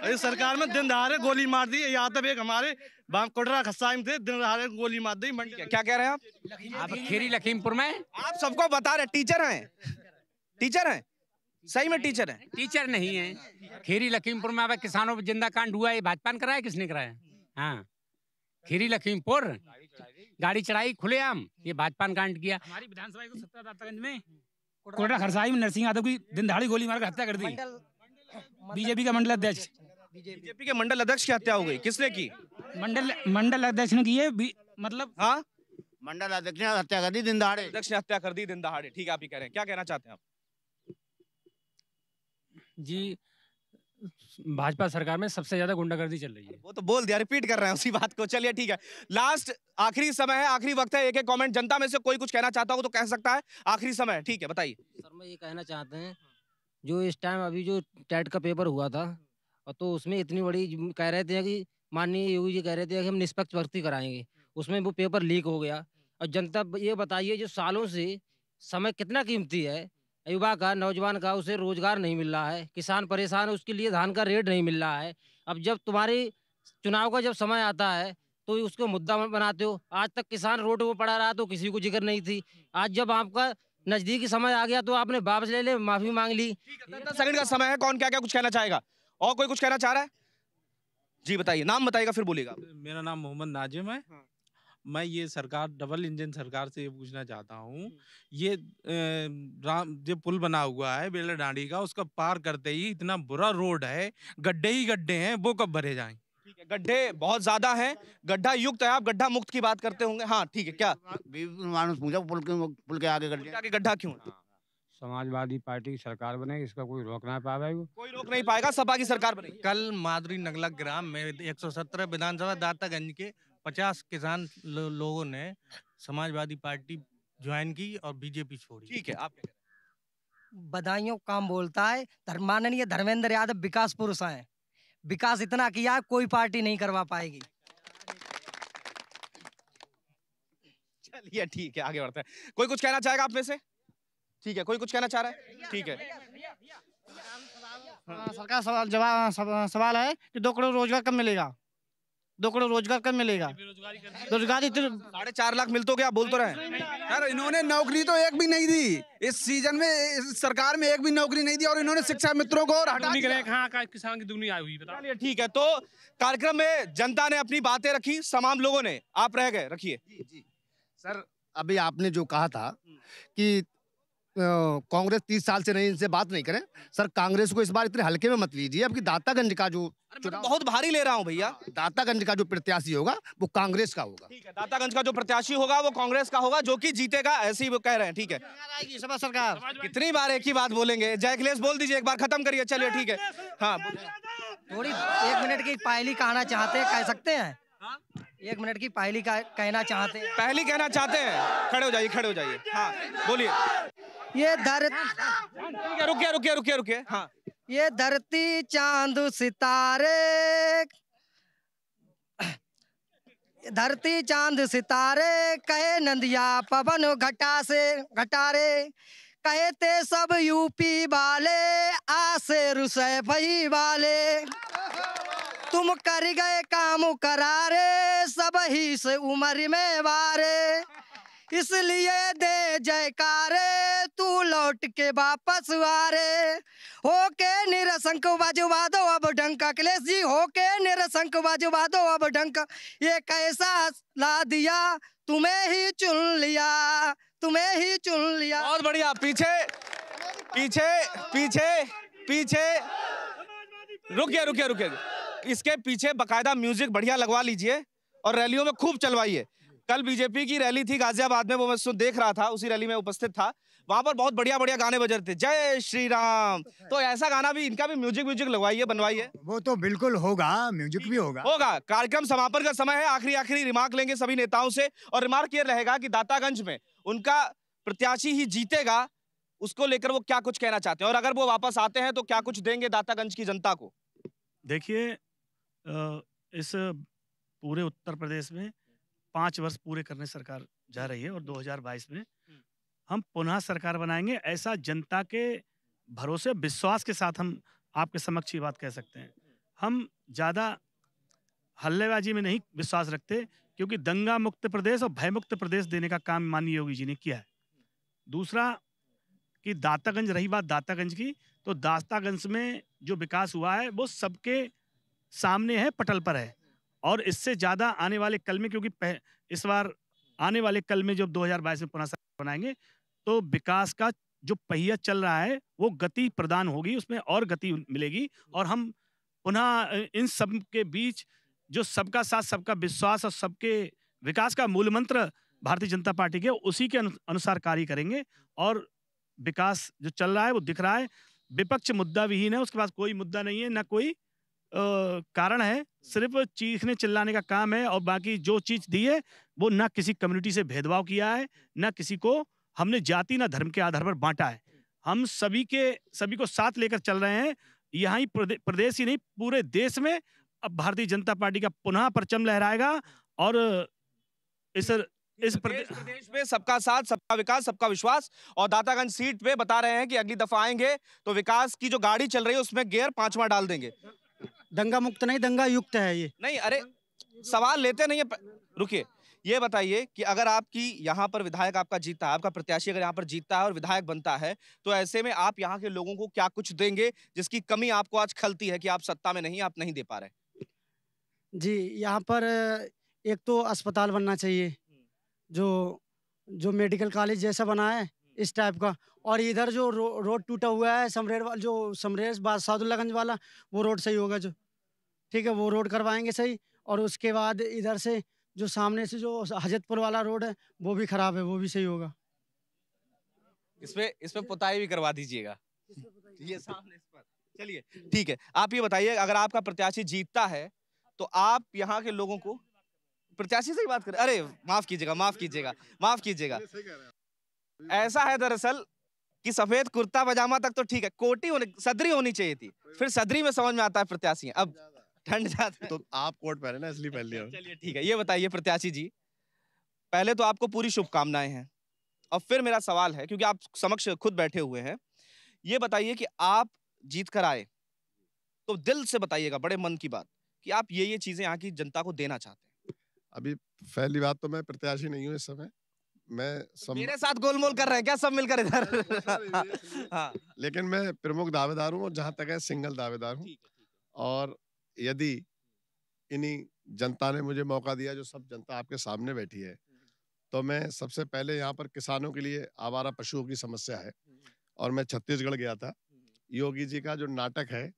अरे सरकार में दिन दहाड़े गोली मार दी तब एक हमारे कोटरा खसाइम थे दिन दहाड़े गोली मार दी मंडी क्या, कह रहे हैं आप आप खेरी लखीमपुर में आप सबको बता रहे टीचर हैं टीचर हैं सही में टीचर हैं टीचर नहीं है खेरी लखीमपुर में अब किसानों पर जिंदा कांड हुआ है भाजपा ने कराया किसने कराया हाँ खीरी लखीमपुर गाड़ी चढ़ाई खुले आम ये भाजपा ने कांड किया हमारी विधानसभा को सत्ता सत्तागंज में कोटरा खरसाई में नरसिंह यादव की दिन दहाड़ी गोली मारकर हत्या कर दी मतलब बीजेपी का मंडल अध्यक्ष बीजेपी के मंडल अध्यक्ष की हत्या हो गई किसने की मंडल मंडल अध्यक्ष ने की है मतलब हाँ मंडल अध्यक्ष ने हत्या कर दी दिन दहाड़े अध्यक्ष ने हत्या कर दी दिन दहाड़े ठीक आप ही कह रहे हैं क्या कहना चाहते हैं आप जी भाजपा सरकार में सबसे ज्यादा गुंडागर्दी चल रही है वो तो बोल दिया रिपीट कर रहे हैं उसी बात को चलिए ठीक है लास्ट आखिरी समय है आखिरी वक्त है एक एक कमेंट जनता में से कोई कुछ कहना चाहता हो तो कह सकता है आखिरी समय है ठीक है बताइए सर मैं ये कहना चाहते हैं जो इस टाइम अभी जो टेट का पेपर हुआ था और तो उसमें इतनी बड़ी कह रहे थे कि माननीय योगी जी कह रहे थे कि हम निष्पक्ष भर्ती कराएंगे उसमें वो पेपर लीक हो गया और जनता ये बताइए जो सालों से समय कितना कीमती है युवा का नौजवान का उसे रोजगार नहीं मिल रहा है किसान परेशान है उसके लिए धान का रेट नहीं मिल रहा है अब जब तुम्हारी चुनाव का जब समय आता है तो उसको मुद्दा बनाते हो आज तक किसान रोड पर पड़ा रहा तो किसी को जिक्र नहीं थी आज जब आपका नजदीकी समय आ गया तो आपने वापस ले ले माफी मांग ली सेकंड का समय है कौन क्या क्या कुछ कहना चाहेगा और कोई कुछ कहना चाह रहा है जी बताइए नाम बताइएगा फिर बोलेगा मेरा नाम मोहम्मद नाजिम है हाँ। मैं ये सरकार डबल इंजन सरकार से ये पूछना चाहता हूँ हम्म। ये राम जो पुल बना हुआ है बेला डांडी का उसका पार करते ही इतना बुरा रोड है गड्ढे ही गड्ढे हैं वो कब भरे जाएं गड्ढे बहुत ज्यादा हैं गड्ढा युक्त है आप गड्ढा मुक्त की बात करते होंगे हाँ ठीक है क्या पूछा पुल के पुल के आगे गड्ढे आगे गड्ढा क्यों समाजवादी पार्टी की सरकार बनेगी इसका कोई रोक ना पाएगा कोई रोक नहीं पाएगा सपा की सरकार बनेगी कल माधुरी नगला ग्राम में 117 विधानसभा दातागंज के 50 किसान लो, लोगों ने समाजवादी पार्टी ज्वाइन की और बीजेपी छोड़ी ठीक है आप बधाइयों काम बोलता है माननीय धर्मेंद्र यादव विकास पुरुष आए विकास इतना किया कोई पार्टी नहीं करवा पाएगी चलिए ठीक है आगे बढ़ते हैं कोई कुछ कहना चाहेगा आप में से ठीक है कोई कुछ कहना चाह रहा है ठीक है हाँ, सरकार सवाल जवाब सवाल है कि दो करोड़ रोजगार कब मिलेगा दो करोड़ रोजगार कब मिलेगा रोजगार साढ़े चार लाख मिल तो क्या बोल तो रहे यार इन्होंने नौकरी तो एक भी नहीं दी इस सीजन में इस सरकार में एक भी नौकरी नहीं दी और इन्होंने शिक्षा मित्रों को और हटा दिया का किसान की दुनिया आई हुई बता ठीक है तो कार्यक्रम में जनता ने अपनी बातें रखी तमाम लोगों ने आप रह गए रखिए सर अभी आपने जो कहा था कि कांग्रेस तीस साल से नहीं इनसे बात नहीं करें सर कांग्रेस को इस बार इतने हल्के में मत लीजिए अब दातागंज का जो तो बहुत भारी ले रहा हूँ भैया हाँ, दातागंज का जो प्रत्याशी होगा वो कांग्रेस का होगा ठीक है दातागंज का जो प्रत्याशी होगा वो कांग्रेस का होगा जो कि जीतेगा ऐसे ही वो कह रहे हैं ठीक है सभा सरकार कितनी बार एक ही बात बोलेंगे अखिलेश बोल दीजिए एक बार खत्म करिए चलिए ठीक है हाँ थोड़ी एक मिनट की पायली कहना चाहते कह सकते हैं एक मिनट की पहली का, कहना चाहते हैं पहली कहना चाहते हैं खड़े हो जाइए खड़े हो जाइए हाँ बोलिए ये धरती रुकिए रुकिए रुकिए रुकिए हाँ ये धरती चांद सितारे धरती चांद सितारे कहे नंदिया पवन घटा से घटारे कहते सब यूपी वाले आसे रुसै भई वाले तुम कर गए काम करारे सब ही से उम्र में वारे इसलिए दे जयकारे तू लौट के वापस वारे होके निरसंक बाजुबा दो अब ढंक अखिलेश जी होके निरसंक बाजुबा दो अब ढंक ये कैसा ला दिया तुम्हें ही चुन लिया तुम्हें ही चुन लिया बहुत बढ़िया पीछे पीछे पीछे पीछे रुकिए रुकिए रुकिए इसके पीछे बकायदा म्यूजिक बढ़िया लगवा लीजिए और रैलियों में खूब चलवाइए कल बीजेपी की रैली थी गाजियाबाद में वो मैं देख रहा था उसी रैली में उपस्थित था वहाँ पर बहुत बढ़िया बढ़िया गाने बज रहे थे जय श्री राम तो, तो ऐसा गाना भी इनका भी म्यूजिक म्यूजिक लगवाइए बनवाइए तो, वो तो बिल्कुल होगा म्यूजिक भी होगा होगा कार्यक्रम समापन का समय है आखिरी आखिरी रिमार्क लेंगे सभी नेताओं से और रिमार्क ये रहेगा की दातागंज में उनका प्रत्याशी ही जीतेगा उसको लेकर वो क्या कुछ कहना चाहते हैं और अगर वो वापस आते हैं तो क्या कुछ देंगे दातागंज की जनता को देखिए इस पूरे उत्तर प्रदेश में पांच वर्ष पूरे करने सरकार जा रही है और 2022 में हम पुनः सरकार बनाएंगे ऐसा जनता के भरोसे विश्वास के साथ हम आपके समक्ष ये बात कह सकते हैं हम ज़्यादा हल्लेबाजी में नहीं विश्वास रखते क्योंकि दंगा मुक्त प्रदेश और भयमुक्त प्रदेश देने का काम माननीय योगी जी ने किया है दूसरा कि दातागंज रही बात दातागंज की तो दातागंज में जो विकास हुआ है वो सबके सामने है पटल पर है और इससे ज़्यादा आने वाले कल में क्योंकि इस बार आने वाले कल में जब 2022 में पुनः सरकार बनाएंगे तो विकास का जो पहिया चल रहा है वो गति प्रदान होगी उसमें और गति मिलेगी और हम पुनः इन सब के बीच जो सबका साथ सबका विश्वास और सबके विकास का मूल मंत्र भारतीय जनता पार्टी के उसी के अनुसार कार्य करेंगे और विकास जो चल रहा है वो दिख रहा है विपक्ष मुद्दा विहीन है उसके पास कोई मुद्दा नहीं है ना कोई आ, कारण है सिर्फ चीखने चिल्लाने का काम है और बाकी जो चीज दी है वो ना किसी कम्युनिटी से भेदभाव किया है ना किसी को हमने जाति ना धर्म के आधार पर बांटा है हम सभी के सभी को साथ लेकर चल रहे हैं यहाँ ही प्रदे, प्रदेश ही नहीं पूरे देश में अब भारतीय जनता पार्टी का पुनः परचम लहराएगा और इस इस प्रदेश, प्रदेश में सबका साथ सबका विकास सबका विश्वास और दातागंज सीट पे बता रहे हैं कि अगली दफा आएंगे तो विकास की जो गाड़ी चल रही है उसमें गियर पांचवा डाल देंगे दंगा मुक्त नहीं दंगा युक्त है ये नहीं अरे सवाल लेते नहीं है रुकिए ये बताइए कि अगर आपकी यहाँ पर विधायक आपका जीता है आपका प्रत्याशी अगर यहाँ पर जीतता है और विधायक बनता है तो ऐसे में आप यहाँ के लोगों को क्या कुछ देंगे जिसकी कमी आपको आज खलती है कि आप सत्ता में नहीं आप नहीं दे पा रहे जी यहाँ पर एक तो अस्पताल बनना चाहिए हम्म। जो जो मेडिकल कॉलेज जैसा बना है हम्म। इस टाइप का और इधर जो रो, रोड टूटा हुआ है समरेर जो समरेर सादुल्लागंज वाला वो रोड सही होगा जो ठीक है वो रोड करवाएंगे सही और उसके बाद इधर से जो सामने से जो हजरतपुर वाला रोड है वो भी खराब है वो भी सही होगा इसमें इसमें पुताई भी करवा दीजिएगा ये सामने इस पर चलिए ठीक है आप ये बताइए अगर आपका प्रत्याशी जीतता है तो आप यहाँ के लोगों को प्रत्याशी से ही बात करें अरे माफ कीजिएगा माफ कीजिएगा माफ कीजिएगा ऐसा है दरअसल कि सफेद कुर्ता पजामा तक तो ठीक है कोटी होने सदरी होनी चाहिए थी फिर सदरी में समझ में आता है प्रत्याशी अब ठंड ज्यादा तो आप कोट पहने ना इसलिए पहन लिया चलिए ठीक है ये बताइए प्रत्याशी जी पहले तो आपको पूरी शुभकामनाएं हैं और फिर मेरा सवाल है क्योंकि आप समक्ष खुद बैठे हुए हैं ये बताइए कि आप जीत कर आए तो दिल से बताइएगा बड़े मन की बात कि आप ये ये चीजें यहाँ की जनता को देना चाहते हैं अभी पहली बात तो मैं प्रत्याशी नहीं हूँ इस समय मैं सम... मेरे साथ गोलमोल कर रहे हैं क्या सब मिलकर इधर हाँ। लेकिन मैं प्रमुख दावेदार हूँ और जहाँ तक है सिंगल दावेदार हूँ और यदि इन्हीं जनता ने मुझे मौका दिया जो सब जनता आपके सामने बैठी है तो मैं सबसे पहले यहाँ पर किसानों के लिए आवारा पशुओं की समस्या है और मैं छत्तीसगढ़ गया था योगी जी का जो नाटक है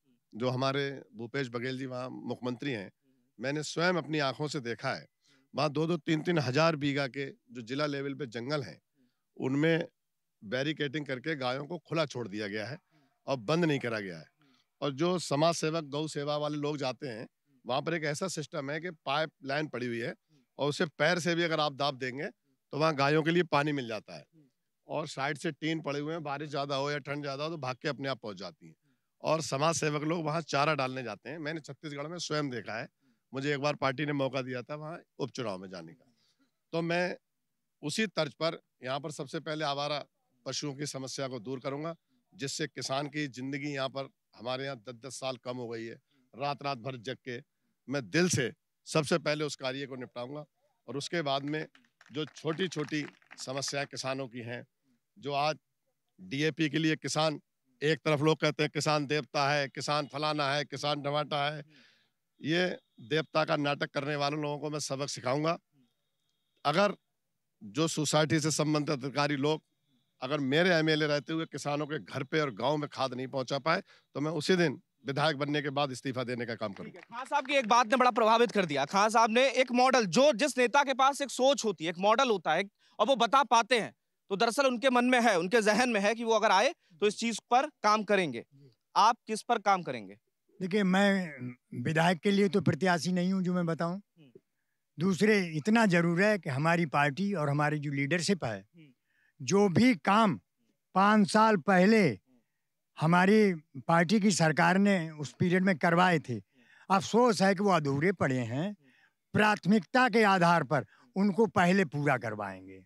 जो हमारे भूपेश बघेल जी वहाँ मुख्यमंत्री हैं मैंने स्वयं अपनी आंखों से देखा है वहाँ दो दो तीन तीन हजार बीघा के जो जिला लेवल पे जंगल हैं उनमें बैरिकेटिंग करके गायों को खुला छोड़ दिया गया है और बंद नहीं करा गया है और जो समाज सेवक गौ सेवा वाले लोग जाते हैं वहाँ पर एक ऐसा सिस्टम है कि पाइप लाइन पड़ी हुई है और उसे पैर से भी अगर आप दाब देंगे तो वहाँ गायों के लिए पानी मिल जाता है और साइड से टीन पड़े हुए हैं बारिश ज़्यादा हो या ठंड ज़्यादा हो तो भाग के अपने आप पहुँच जाती हैं और समाज सेवक लोग वहाँ चारा डालने जाते हैं मैंने छत्तीसगढ़ में स्वयं देखा है मुझे एक बार पार्टी ने मौका दिया था वहाँ उपचुनाव में जाने का तो मैं उसी तर्ज पर यहाँ पर सबसे पहले आवारा पशुओं की समस्या को दूर करूँगा जिससे किसान की जिंदगी यहाँ पर हमारे यहाँ दस दस साल कम हो गई है रात रात भर जग के मैं दिल से सबसे पहले उस कार्य को निपटाऊंगा और उसके बाद में जो छोटी छोटी समस्याएं किसानों की हैं जो आज डीएपी के लिए किसान एक तरफ लोग कहते हैं किसान देवता है किसान फलाना है किसान ढमाटा है ये देवता का नाटक करने वाले लोगों को मैं सबक सिखाऊंगा अगर जो सोसाइटी से संबंधित अधिकारी लोग अगर मेरे एमएलए रहते हुए किसानों के घर पे और गांव में खाद नहीं पहुंचा पाए तो मैं उसी दिन विधायक बनने के बाद इस्तीफा देने का काम करूंगा खान साहब की एक बात ने बड़ा प्रभावित कर दिया खान साहब ने एक मॉडल जो जिस नेता के पास एक सोच होती है एक मॉडल होता है और वो बता पाते हैं तो दरअसल उनके मन में है उनके जहन में है कि वो अगर आए तो इस चीज पर काम करेंगे आप किस पर काम करेंगे देखिए मैं विधायक के लिए तो प्रत्याशी नहीं हूँ जो मैं बताऊँ हम्म। दूसरे इतना जरूर है कि हमारी पार्टी और हमारी जो लीडरशिप है हम्म। जो भी काम पाँच साल पहले हमारी पार्टी की सरकार ने उस पीरियड में करवाए थे अफसोस है कि वो अधूरे पड़े हैं प्राथमिकता के आधार पर उनको पहले पूरा करवाएंगे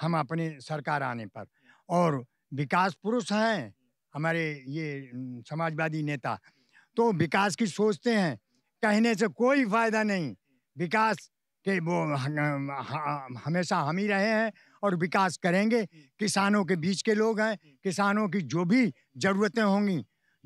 हम अपने सरकार आने पर और विकास पुरुष हैं हमारे ये समाजवादी नेता तो विकास की सोचते हैं कहने से कोई फायदा नहीं विकास कि वो हमेशा हम ही रहे हैं और विकास करेंगे किसानों के बीच के लोग हैं किसानों की जो भी ज़रूरतें होंगी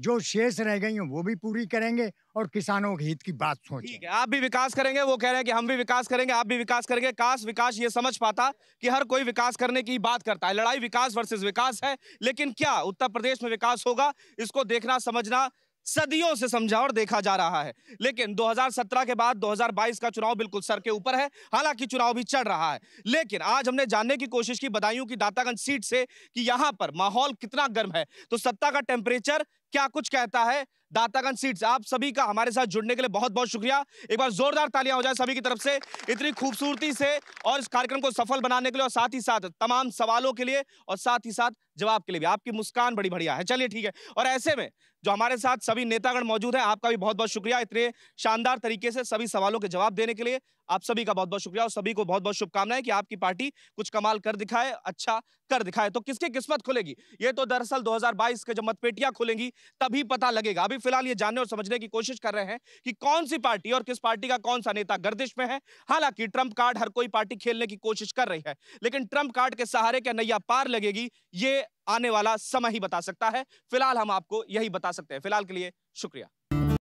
जो शेष रह गई हैं वो भी पूरी करेंगे और किसानों के हित की बात सोचेंगे ठीक है आप भी विकास करेंगे वो कह रहे हैं कि हम भी विकास करेंगे आप भी विकास करेंगे काश विकास ये समझ पाता कि हर कोई विकास करने की बात करता है लड़ाई विकास वर्सेस विकास है लेकिन क्या उत्तर प्रदेश में विकास होगा इसको देखना समझना सदियों से समझा और देखा जा रहा है लेकिन 2017 के बाद 2022 का चुनाव बिल्कुल सर के ऊपर है हालांकि चुनाव भी चढ़ रहा है लेकिन आज हमने जानने की कोशिश की बदायूं की दातागंज सीट से कि यहां पर माहौल कितना गर्म है तो सत्ता का टेम्परेचर क्या कुछ कहता है दातागंज सीट से आप सभी का हमारे साथ जुड़ने के लिए बहुत बहुत शुक्रिया एक बार जोरदार तालियां हो जाए सभी की तरफ से इतनी खूबसूरती से और इस कार्यक्रम को सफल बनाने के लिए और साथ ही साथ तमाम सवालों के लिए और साथ ही साथ जवाब के लिए भी आपकी मुस्कान बड़ी बढ़िया है चलिए ठीक है और ऐसे में जो हमारे साथ सभी नेतागण मौजूद हैं आपका भी बहुत बहुत शुक्रिया इतने शानदार तरीके से सभी सवालों के जवाब देने के लिए आप सभी का बहुत बहुत शुक्रिया और सभी को बहुत बहुत शुभकामनाएं कि आपकी पार्टी कुछ कमाल कर दिखाए अच्छा कर दिखाए तो किसकी किस्मत खुलेगी ये तो दरअसल 2022 के जब मतपेटियां खुलेंगी तभी पता लगेगा अभी फिलहाल ये जानने और समझने की कोशिश कर रहे हैं कि कौन सी पार्टी और किस पार्टी का कौन सा नेता गर्दिश में है हालांकि ट्रंप कार्ड हर कोई पार्टी खेलने की कोशिश कर रही है लेकिन ट्रंप कार्ड के सहारे क्या नैया पार लगेगी ये आने वाला समय ही बता सकता है फिलहाल हम आपको यही बता सकते हैं फिलहाल के लिए शुक्रिया